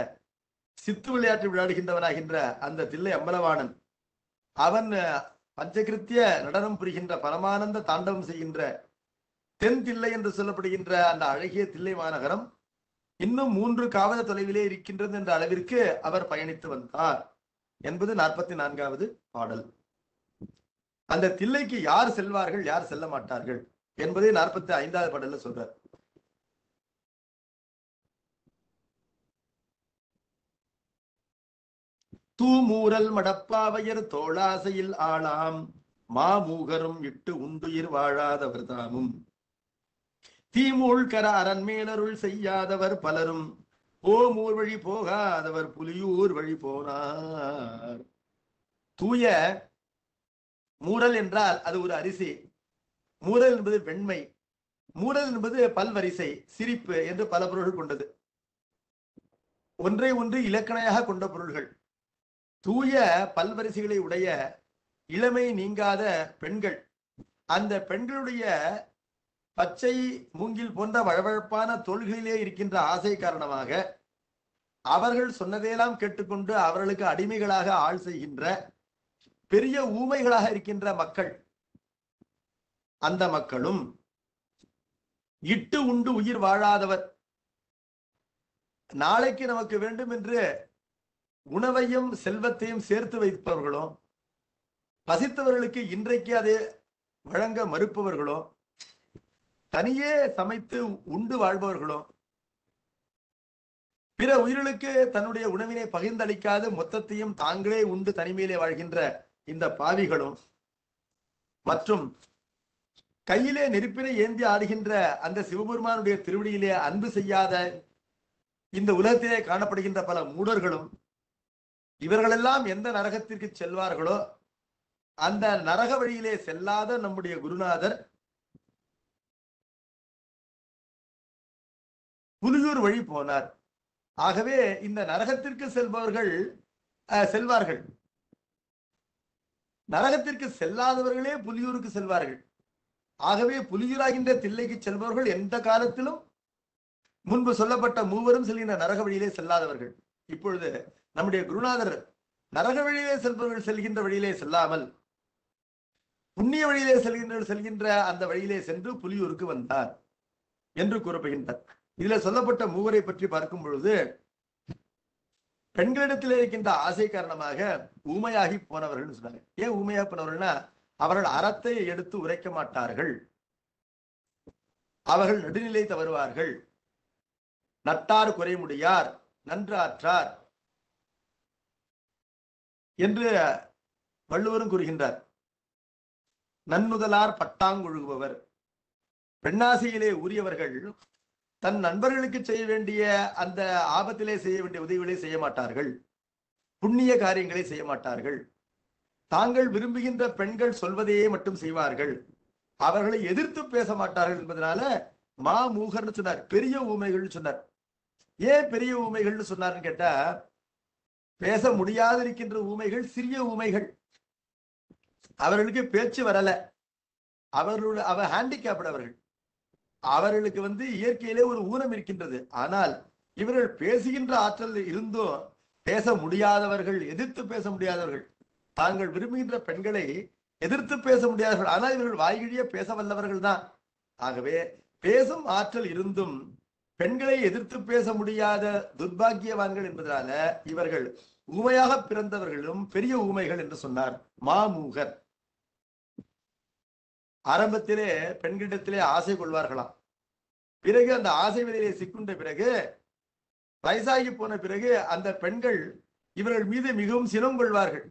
சித்து விளையாட்டு விளையாடுகின்றவனாகின்ற அந்த தில்லை அம்பலவாணன் அவன் பஞ்சகிருத்திய நடனம் புரிகின்ற பரமானந்த தாண்டவம் செய்கின்ற தென் தில்லை என்று சொல்லப்படுகின்ற அந்த அழகிய தில்லை மாநகரம் இன்னும் மூன்று காவல தொலைவிலே இருக்கின்றது என்ற அளவிற்கு அவர் பயணித்து வந்தார் என்பது நாற்பத்தி நான்காவது பாடல் அந்த தில்லைக்கு யார் செல்வார்கள் யார் செல்ல மாட்டார்கள் என்பதை நாற்பத்தி ஐந்தாவது பாடல்ல சொல்றார் தூமூரல் மடப்பாவையர் தோளாசையில் ஆளாம் மாமூகரும் இட்டு உந்துயிர் வாழாதவர் தாமும் தீமூழ்கர அரண்மேலருள் செய்யாதவர் பலரும் ஓமூர் வழி போகாதவர் புலியூர் வழி போனார் தூய மூரல் என்றால் அது ஒரு அரிசி மூரல் என்பது வெண்மை மூரல் என்பது பல்வரிசை சிரிப்பு என்று பல பொருள் கொண்டது ஒன்றை ஒன்று இலக்கணையாக கொண்ட பொருள்கள் தூய பல்வரிசைகளை உடைய இளமை நீங்காத பெண்கள் அந்த பெண்களுடைய பச்சை மூங்கில் போன்ற வழவழப்பான தோள்களிலே இருக்கின்ற ஆசை காரணமாக அவர்கள் சொன்னதையெல்லாம் கேட்டுக்கொண்டு அவர்களுக்கு அடிமைகளாக ஆள் செய்கின்ற பெரிய ஊமைகளாக இருக்கின்ற மக்கள் அந்த மக்களும் இட்டு உண்டு உயிர் வாழாதவர் நாளைக்கு நமக்கு வேண்டும் என்று உணவையும் செல்வத்தையும் சேர்த்து வைப்பவர்களோ பசித்தவர்களுக்கு இன்றைக்கு அதை வழங்க மறுப்பவர்களோ தனியே சமைத்து உண்டு வாழ்பவர்களோ பிற உயிர்களுக்கு தன்னுடைய உணவினை பகிர்ந்தளிக்காது மொத்தத்தையும் தாங்களே உண்டு தனிமையிலே வாழ்கின்ற இந்த பாவிகளும் மற்றும் கையிலே நெருப்பினை ஏந்தி ஆடுகின்ற அந்த சிவபெருமானுடைய திருவடியிலே அன்பு செய்யாத இந்த உலகத்திலே காணப்படுகின்ற பல மூடர்களும் இவர்களெல்லாம் எந்த நரகத்திற்கு செல்வார்களோ அந்த நரக வழியிலே செல்லாத நம்முடைய குருநாதர் புலியூர் வழி போனார் ஆகவே இந்த நரகத்திற்கு செல்பவர்கள் செல்வார்கள் நரகத்திற்கு செல்லாதவர்களே புலியூருக்கு செல்வார்கள் ஆகவே புலியூராகின்ற தில்லைக்கு செல்பவர்கள் எந்த காலத்திலும் முன்பு சொல்லப்பட்ட மூவரும் செல்கின்ற நரக வழியிலே செல்லாதவர்கள் இப்பொழுது நம்முடைய குருநாதர் நரக வழியிலே செல்பவர்கள் செல்கின்ற வழியிலே செல்லாமல் புண்ணிய வழியிலே செல்கின்ற செல்கின்ற அந்த வழியிலே சென்று புலியூருக்கு வந்தார் என்று கூறப்படுகின்றார் இதுல சொல்லப்பட்ட மூவரை பற்றி பார்க்கும் பொழுது பெண்களிடத்தில் இருக்கின்ற ஆசை காரணமாக ஊமையாகி போனவர்கள் சொன்னாங்க ஏன் ஊமையாகி போனவர்கள்னா அவர்கள் அறத்தை எடுத்து உரைக்க மாட்டார்கள் அவர்கள் நடுநிலை தவறுவார்கள் நட்டார் குறைமுடியார் நன்றாற்றார் என்று வள்ளுவரும் கூறுகின்றார் நன்முதலார் பட்டாங்குழுகுபவர் பெண்ணாசியிலே உரியவர்கள் தன் நண்பர்களுக்கு செய்ய வேண்டிய அந்த ஆபத்திலே செய்ய வேண்டிய உதவிகளை செய்ய மாட்டார்கள் புண்ணிய காரியங்களை செய்ய மாட்டார்கள் தாங்கள் விரும்புகின்ற பெண்கள் சொல்வதையே மட்டும் செய்வார்கள் அவர்களை எதிர்த்து பேச மாட்டார்கள் என்பதனால மா மூகர்னு சொன்னார் பெரிய ஊமைகள்னு சொன்னார் ஏன் பெரிய ஊமைகள்னு சொன்னாருன்னு கேட்டா பேச முடியாது இருக்கின்ற ஊமைகள் சிறிய ஊமைகள் அவர்களுக்கு பேச்சு வரல அவர்களுடைய அவ ஹேண்டிகேப்ட் அவர்கள் அவர்களுக்கு வந்து இயற்கையிலே ஒரு ஊனம் இருக்கின்றது ஆனால் இவர்கள் பேசுகின்ற ஆற்றல் இருந்தும் பேச முடியாதவர்கள் எதிர்த்து பேச முடியாதவர்கள் தாங்கள் விரும்புகின்ற பெண்களை எதிர்த்து பேச முடியாதவர்கள் ஆனால் இவர்கள் வாய்கிழிய பேச வல்லவர்கள் தான் ஆகவே பேசும் ஆற்றல் இருந்தும் பெண்களை எதிர்த்து பேச முடியாத துர்பாகியவான்கள் என்பதனால இவர்கள் ஊமையாக பிறந்தவர்களும் பெரிய ஊமைகள் என்று சொன்னார் மாமூகர் ஆரம்பத்திலே பெண்களிடத்திலே ஆசை கொள்வார்களாம் பிறகு அந்த ஆசை விதையிலே சிக்குண்ட பிறகு வயசாகி போன பிறகு அந்த பெண்கள் இவர்கள் மீது மிகவும் சினம் கொள்வார்கள்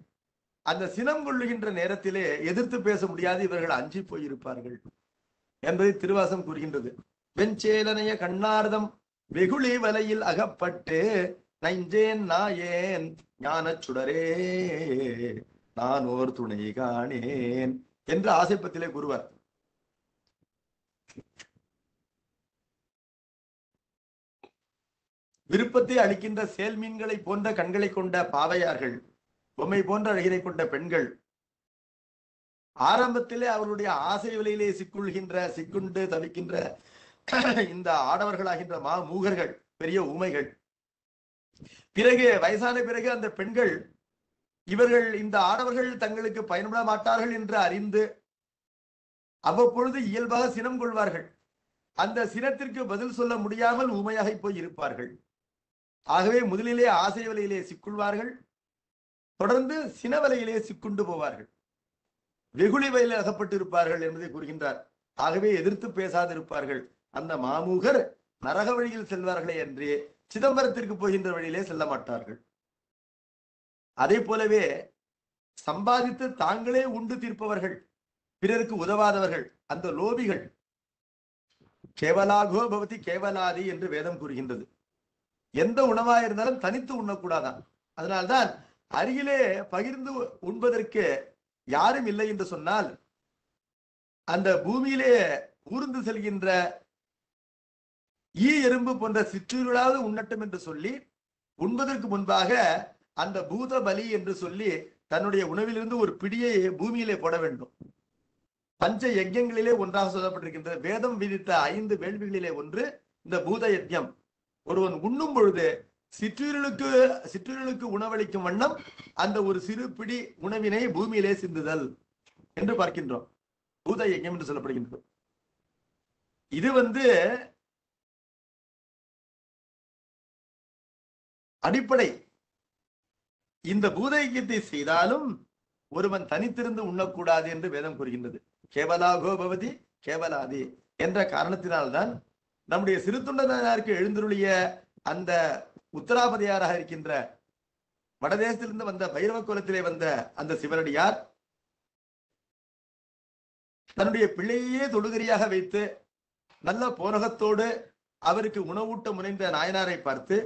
அந்த சினம் கொள்ளுகின்ற நேரத்திலே எதிர்த்து பேச முடியாது இவர்கள் அஞ்சி போயிருப்பார்கள் என்பதை திருவாசம் கூறுகின்றது வெஞ்சேலனைய கண்ணார்தம் வெகுளி வலையில் அகப்பட்டு நைஞ்சேன் நாயேன் ஞான சுடரே நான் ஓர் துணை காணேன் என்று ஆசைப்பத்திலே கூறுவார் விருப்பத்தை அளிக்கின்ற மீன்களை போன்ற கண்களை கொண்ட பாவையார்கள் பொம்மை போன்ற அழகினை கொண்ட பெண்கள் ஆரம்பத்திலே அவருடைய ஆசை விலையிலே சிக்குள்கின்ற சிக்குண்டு தவிக்கின்ற இந்த ஆடவர்களாகின்ற மா மூகர்கள் பெரிய ஊமைகள் பிறகு வயசான பிறகு அந்த பெண்கள் இவர்கள் இந்த ஆடவர்கள் தங்களுக்கு பயன்பட மாட்டார்கள் என்று அறிந்து அவ்வப்பொழுது இயல்பாக சினம் கொள்வார்கள் அந்த சினத்திற்கு பதில் சொல்ல முடியாமல் உமையாக போய் இருப்பார்கள் ஆகவே முதலிலே ஆசை வலையிலே சிக்குள்வார்கள் தொடர்ந்து சின வலையிலே சிக்குண்டு போவார்கள் வெகுளி வயலில் அகப்பட்டு இருப்பார்கள் என்பதை கூறுகின்றார் ஆகவே எதிர்த்து பேசாதிருப்பார்கள் அந்த மாமூகர் நரக வழியில் செல்வார்களே என்று சிதம்பரத்திற்கு போகின்ற வழியிலே செல்ல மாட்டார்கள் அதே போலவே சம்பாதித்து தாங்களே உண்டு தீர்ப்பவர்கள் பிறருக்கு உதவாதவர்கள் அந்த லோபிகள் கேவலாகோ பவதி கேவலாதி என்று வேதம் கூறுகின்றது எந்த உணவா இருந்தாலும் தனித்து உண்ணக்கூடாதான் அதனால்தான் அருகிலே பகிர்ந்து உண்பதற்கு யாரும் இல்லை என்று சொன்னால் அந்த பூமியிலே ஊர்ந்து செல்கின்ற ஈ எறும்பு போன்ற சிற்றூர்களாவது உண்ணட்டும் என்று சொல்லி உண்பதற்கு முன்பாக அந்த பூத பலி என்று சொல்லி தன்னுடைய உணவிலிருந்து ஒரு பிடியை பூமியிலே போட வேண்டும் பஞ்ச யஜ்யங்களிலே ஒன்றாக சொல்லப்பட்டிருக்கின்றது வேதம் விதித்த ஐந்து வேள்விகளிலே ஒன்று இந்த பூத யஜ்யம் ஒருவன் உண்ணும் பொழுது சிற்றூர்களுக்கு சிற்றூர்களுக்கு உணவளிக்கும் வண்ணம் அந்த ஒரு சிறு பிடி உணவினை பூமியிலே சிந்துதல் என்று பார்க்கின்றோம் பூத யஜ்யம் என்று சொல்லப்படுகின்றது இது வந்து அடிப்படை இந்த பூதைக்கியத்தை செய்தாலும் ஒருவன் தனித்திருந்து உண்ணக்கூடாது என்று வேதம் கூறுகின்றது கேவலாகோ பவதி கேவலாதி என்ற காரணத்தினால்தான் நம்முடைய சிறுத்துண்டனாருக்கு எழுந்துருளிய அந்த உத்தராபதியாராக இருக்கின்ற வடதேசத்திலிருந்து வந்த பைரவ குலத்திலே வந்த அந்த சிவனடியார் தன்னுடைய பிள்ளையே தொழுகிரியாக வைத்து நல்ல போரகத்தோடு அவருக்கு உணவூட்ட முனைந்த நாயனாரை பார்த்து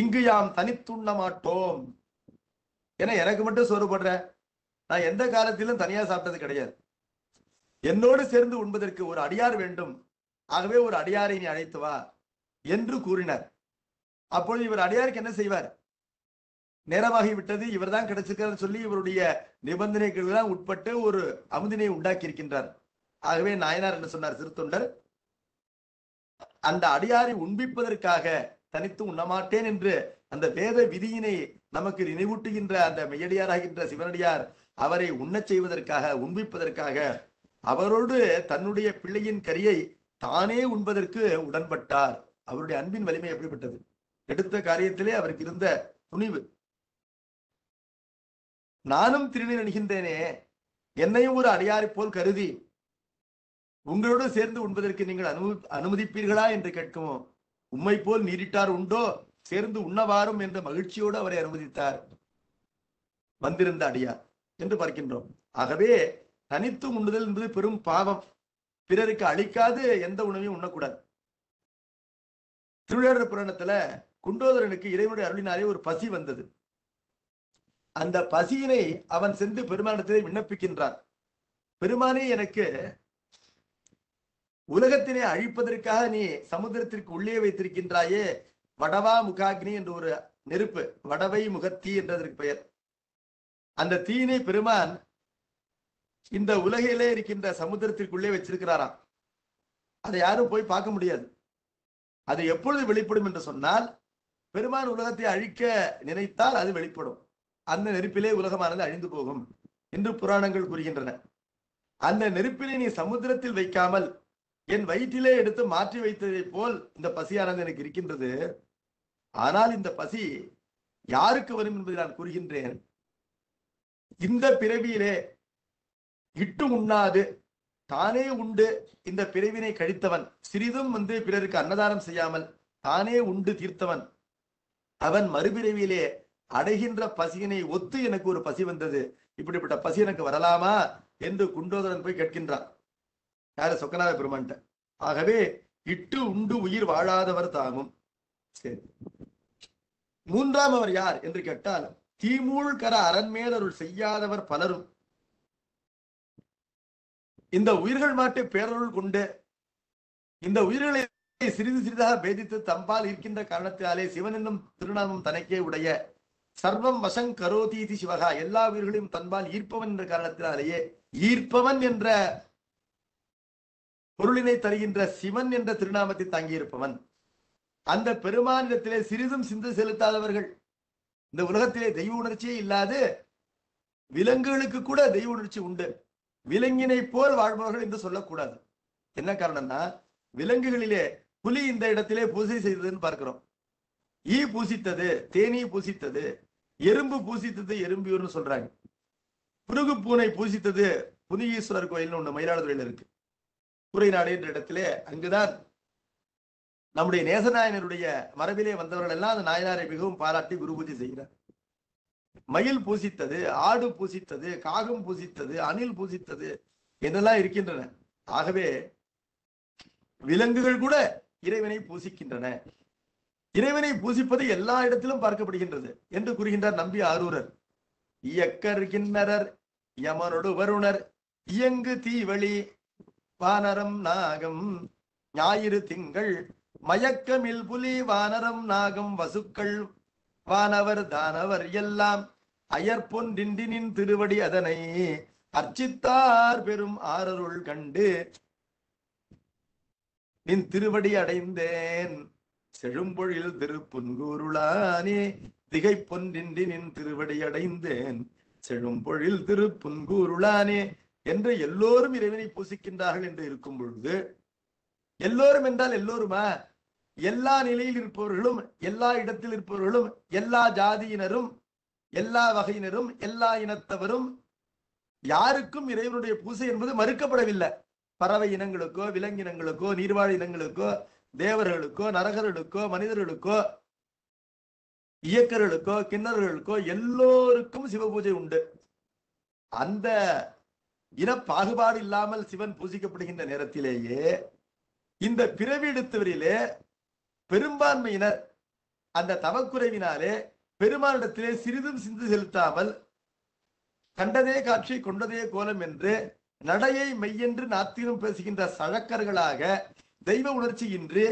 இங்கு யாம் தனித்துண்ண மாட்டோம் ஏன்னா எனக்கு மட்டும் சோறு போடுற நான் எந்த காலத்திலும் தனியா சாப்பிட்டது கிடையாது என்னோடு சேர்ந்து உண்பதற்கு ஒரு அடியார் வேண்டும் ஆகவே ஒரு அடியாரை நீ அழைத்து வா என்று கூறினார் அப்பொழுது இவர் அடியாருக்கு என்ன செய்வார் நேரமாகி விட்டது இவர் தான் கிடைச்சிருக்காரு சொல்லி இவருடைய நிபந்தனைகள் உட்பட்டு ஒரு அமுதினை உண்டாக்கி இருக்கின்றார் ஆகவே நாயனார் என்ன சொன்னார் சிறுத்தொண்டர் அந்த அடியாரை உண்பிப்பதற்காக தனித்து உண்ணமாட்டேன் என்று அந்த வேத விதியினை நமக்கு நினைவூட்டுகின்ற அந்த மெய்யடியாராகின்ற சிவனடியார் அவரை உண்ணச் செய்வதற்காக உண்பிப்பதற்காக அவரோடு தன்னுடைய பிள்ளையின் கரியை தானே உண்பதற்கு உடன்பட்டார் அவருடைய அன்பின் வலிமை எப்படிப்பட்டது எடுத்த காரியத்திலே அவருக்கு இருந்த துணிவு நானும் திருநீர் அணிகின்றேனே என்னையும் ஒரு அடையாறு போல் கருதி உங்களோடு சேர்ந்து உண்பதற்கு நீங்கள் அனுமதிப்பீர்களா என்று கேட்கவும் உம்மை போல் நீரிட்டார் உண்டோ சேர்ந்து உண்ணவாரும் என்ற மகிழ்ச்சியோடு அவரை அனுமதித்தார் வந்திருந்த அடியார் என்று பார்க்கின்றோம் ஆகவே தனித்து உண்ணுதல் என்பது பெரும் பாவம் பிறருக்கு அழிக்காது எந்த உணவையும் உண்ணக்கூடாது திருவிழர் புராணத்துல குண்டோதரனுக்கு இறைவனுடைய அருளினாலே ஒரு பசி வந்தது அந்த பசியினை அவன் சென்று பெருமானத்திலே விண்ணப்பிக்கின்றான் பெருமானே எனக்கு உலகத்தினை அழிப்பதற்காக நீ சமுதிரத்திற்கு உள்ளே வைத்திருக்கின்றாயே வடவா முகாக்னி என்ற ஒரு நெருப்பு வடவை முகத்தீ என்றதற்கு பெயர் அந்த தீனை பெருமான் இந்த உலகிலே இருக்கின்ற சமுதிரத்திற்குள்ளே வச்சிருக்கிறாராம் அதை யாரும் போய் பார்க்க முடியாது அது எப்பொழுது வெளிப்படும் என்று சொன்னால் பெருமான் உலகத்தை அழிக்க நினைத்தால் அது வெளிப்படும் அந்த நெருப்பிலே உலகமானது அழிந்து போகும் என்று புராணங்கள் கூறுகின்றன அந்த நெருப்பினை நீ சமுத்திரத்தில் வைக்காமல் என் வயிற்றிலே எடுத்து மாற்றி வைத்ததை போல் இந்த பசியானது எனக்கு இருக்கின்றது ஆனால் இந்த பசி யாருக்கு வரும் என்பதை நான் கூறுகின்றேன் இந்த பிறவியிலே இட்டு உண்ணாது தானே உண்டு இந்த பிறவினை கழித்தவன் சிறிதும் வந்து பிறருக்கு அன்னதானம் செய்யாமல் தானே உண்டு தீர்த்தவன் அவன் மறுபிறவியிலே அடைகின்ற பசியினை ஒத்து எனக்கு ஒரு பசி வந்தது இப்படிப்பட்ட பசி எனக்கு வரலாமா என்று குண்டோதரன் போய் கேட்கின்றான் யாரு சொக்கநாத பெருமான்ட்ட ஆகவே இட்டு உண்டு உயிர் வாழாதவர் தாமும் சரி மூன்றாம் அவர் யார் என்று கேட்டால் தீமூழ்கர அரண்மேல் அருள் செய்யாதவர் பலரும் இந்த உயிர்கள் மாட்டு பேரருள் கொண்டு இந்த உயிர்களை சிறிது சிறிதாக பேதித்து தம்பால் இருக்கின்ற காரணத்தினாலே சிவன் என்னும் திருநாமம் தனக்கே உடைய சர்வம் வசங் கரோதீதி சிவகா எல்லா உயிர்களையும் தன்பால் ஈர்ப்பவன் என்ற காரணத்தினாலேயே ஈர்ப்பவன் என்ற பொருளினை தருகின்ற சிவன் என்ற திருநாமத்தை தங்கியிருப்பவன் அந்த பெருமானிடத்திலே சிறிதும் சிந்து செலுத்தாதவர்கள் இந்த உலகத்திலே தெய்வ உணர்ச்சியே இல்லாது விலங்குகளுக்கு கூட தெய்வ உணர்ச்சி உண்டு விலங்கினை போல் வாழ்பவர்கள் என்று சொல்லக்கூடாது என்ன காரணம்னா விலங்குகளிலே புலி இந்த இடத்திலே பூசை செய்ததுன்னு பார்க்கிறோம் ஈ பூசித்தது தேனீ பூசித்தது எறும்பு பூசித்தது எறும்பியூர்னு சொல்றாங்க புருகு பூனை பூசித்தது புனிகீஸ்வரர் கோயில்னு ஒண்ணு மயிலாடுதுறையில இருக்கு குறை நாடு என்ற இடத்திலே அங்குதான் நம்முடைய நேசநாயனருடைய மரபிலே வந்தவர்கள் எல்லாம் அந்த நாயனாரை மிகவும் பாராட்டி குரு பூஜை செய்கிறார் மயில் பூசித்தது ஆடு பூசித்தது காகம் பூசித்தது அணில் பூசித்தது என்னெல்லாம் இருக்கின்றன ஆகவே விலங்குகள் கூட இறைவனை பூசிக்கின்றன இறைவனை பூசிப்பது எல்லா இடத்திலும் பார்க்கப்படுகின்றது என்று கூறுகின்றார் நம்பி ஆரூரர் இயக்கர் கிண்ணரர் யமனொடு வருணர் இயங்கு தீவழி வானரம் நாகம் ஞாயிறு திங்கள் மயக்கமில் புலி வானரம் நாகம் வசுக்கள் வானவர் தானவர் எல்லாம் டிண்டினின் திருவடி அதனை அர்ச்சித்தார் பெரும் ஆரருள் கண்டு நின் திருவடி அடைந்தேன் செழும்பொழில் திருப்புன்கூருளானே பொன்றின்றி நின் திருவடி அடைந்தேன் செழும்பொழில் திருப்புன்கூருளானே என்று எல்லோரும் இறைவனை பூசிக்கின்றார்கள் என்று இருக்கும் பொழுது எல்லோரும் என்றால் எல்லோருமா எல்லா நிலையில் இருப்பவர்களும் எல்லா இடத்தில் இருப்பவர்களும் எல்லா ஜாதியினரும் எல்லா வகையினரும் எல்லா இனத்தவரும் யாருக்கும் இறைவனுடைய பூசை என்பது மறுக்கப்படவில்லை பறவை இனங்களுக்கோ விலங்கினங்களுக்கோ நீர்வாழ் இனங்களுக்கோ தேவர்களுக்கோ நரகர்களுக்கோ மனிதர்களுக்கோ இயக்கர்களுக்கோ கிண்ணர்களுக்கோ எல்லோருக்கும் சிவபூஜை உண்டு அந்த இன பாகுபாடு இல்லாமல் சிவன் பூசிக்கப்படுகின்ற நேரத்திலேயே இந்த பிறவி எடுத்தவரிலே பெரும்பான்மையினர் அந்த தவக்குறைவினாலே பெருமானிடத்திலே சிறிதும் சிந்து செலுத்தாமல் கண்டதே காட்சி கொண்டதே கோலம் என்று நடையை மெய்யென்று நாத்திரம் பேசுகின்ற சழக்கர்களாக தெய்வ உணர்ச்சி இன்று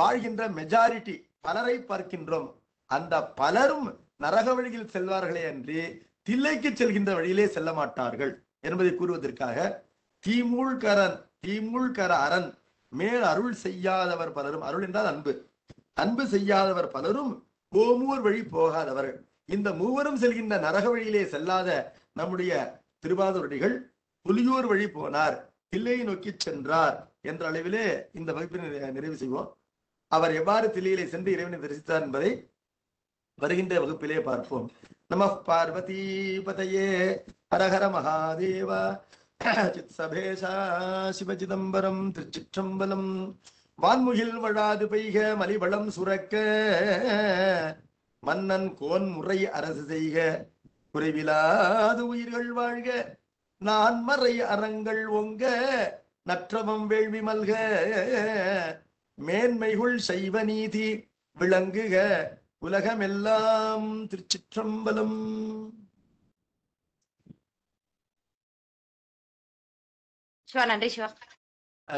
வாழ்கின்ற மெஜாரிட்டி பலரை பார்க்கின்றோம் அந்த பலரும் நரக வழியில் செல்வார்களே அன்றி தில்லைக்கு செல்கின்ற வழியிலே செல்ல மாட்டார்கள் என்பதை கூறுவதற்காக தீமுழ்கரன் தீமுழ்கர அரண் மேல் அருள் செய்யாதவர் பலரும் அருள் என்றால் அன்பு அன்பு செய்யாதவர் பலரும் கோமூர் வழி போகாதவர்கள் இந்த மூவரும் செல்கின்ற நரக வழியிலே செல்லாத நம்முடைய திருவாதூரடிகள் புலியூர் வழி போனார் தில்லையை நோக்கி சென்றார் என்ற அளவிலே இந்த வகுப்பினை நிறைவு செய்வோம் அவர் எவ்வாறு தில்லையிலே சென்று இறைவனை தரிசித்தார் என்பதை வருகின்ற வகுப்பிலே பார்ப்போம் நம பார்வதீபதையே ஹரஹர மகாதேவ சித்சபேஷா சிவச்சிதம்பரம் திருச்சிற்றம்பலம் வான்முகில் வழாது பெய்க மலிவளம் சுரக்க மன்னன் கோன் முறை அரசு செய்க குறைவிலாது உயிர்கள் வாழ்க நான் மறை அறங்கள் ஒங்க நற்றமம் வேள்வி மல்க மேன்மைகுள் செய்வ நீதி விளங்குக உலகமெல்லாம் திருச்சிற்றம்பலம் சிவா நன்றி சிவா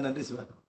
நன்றி சிவா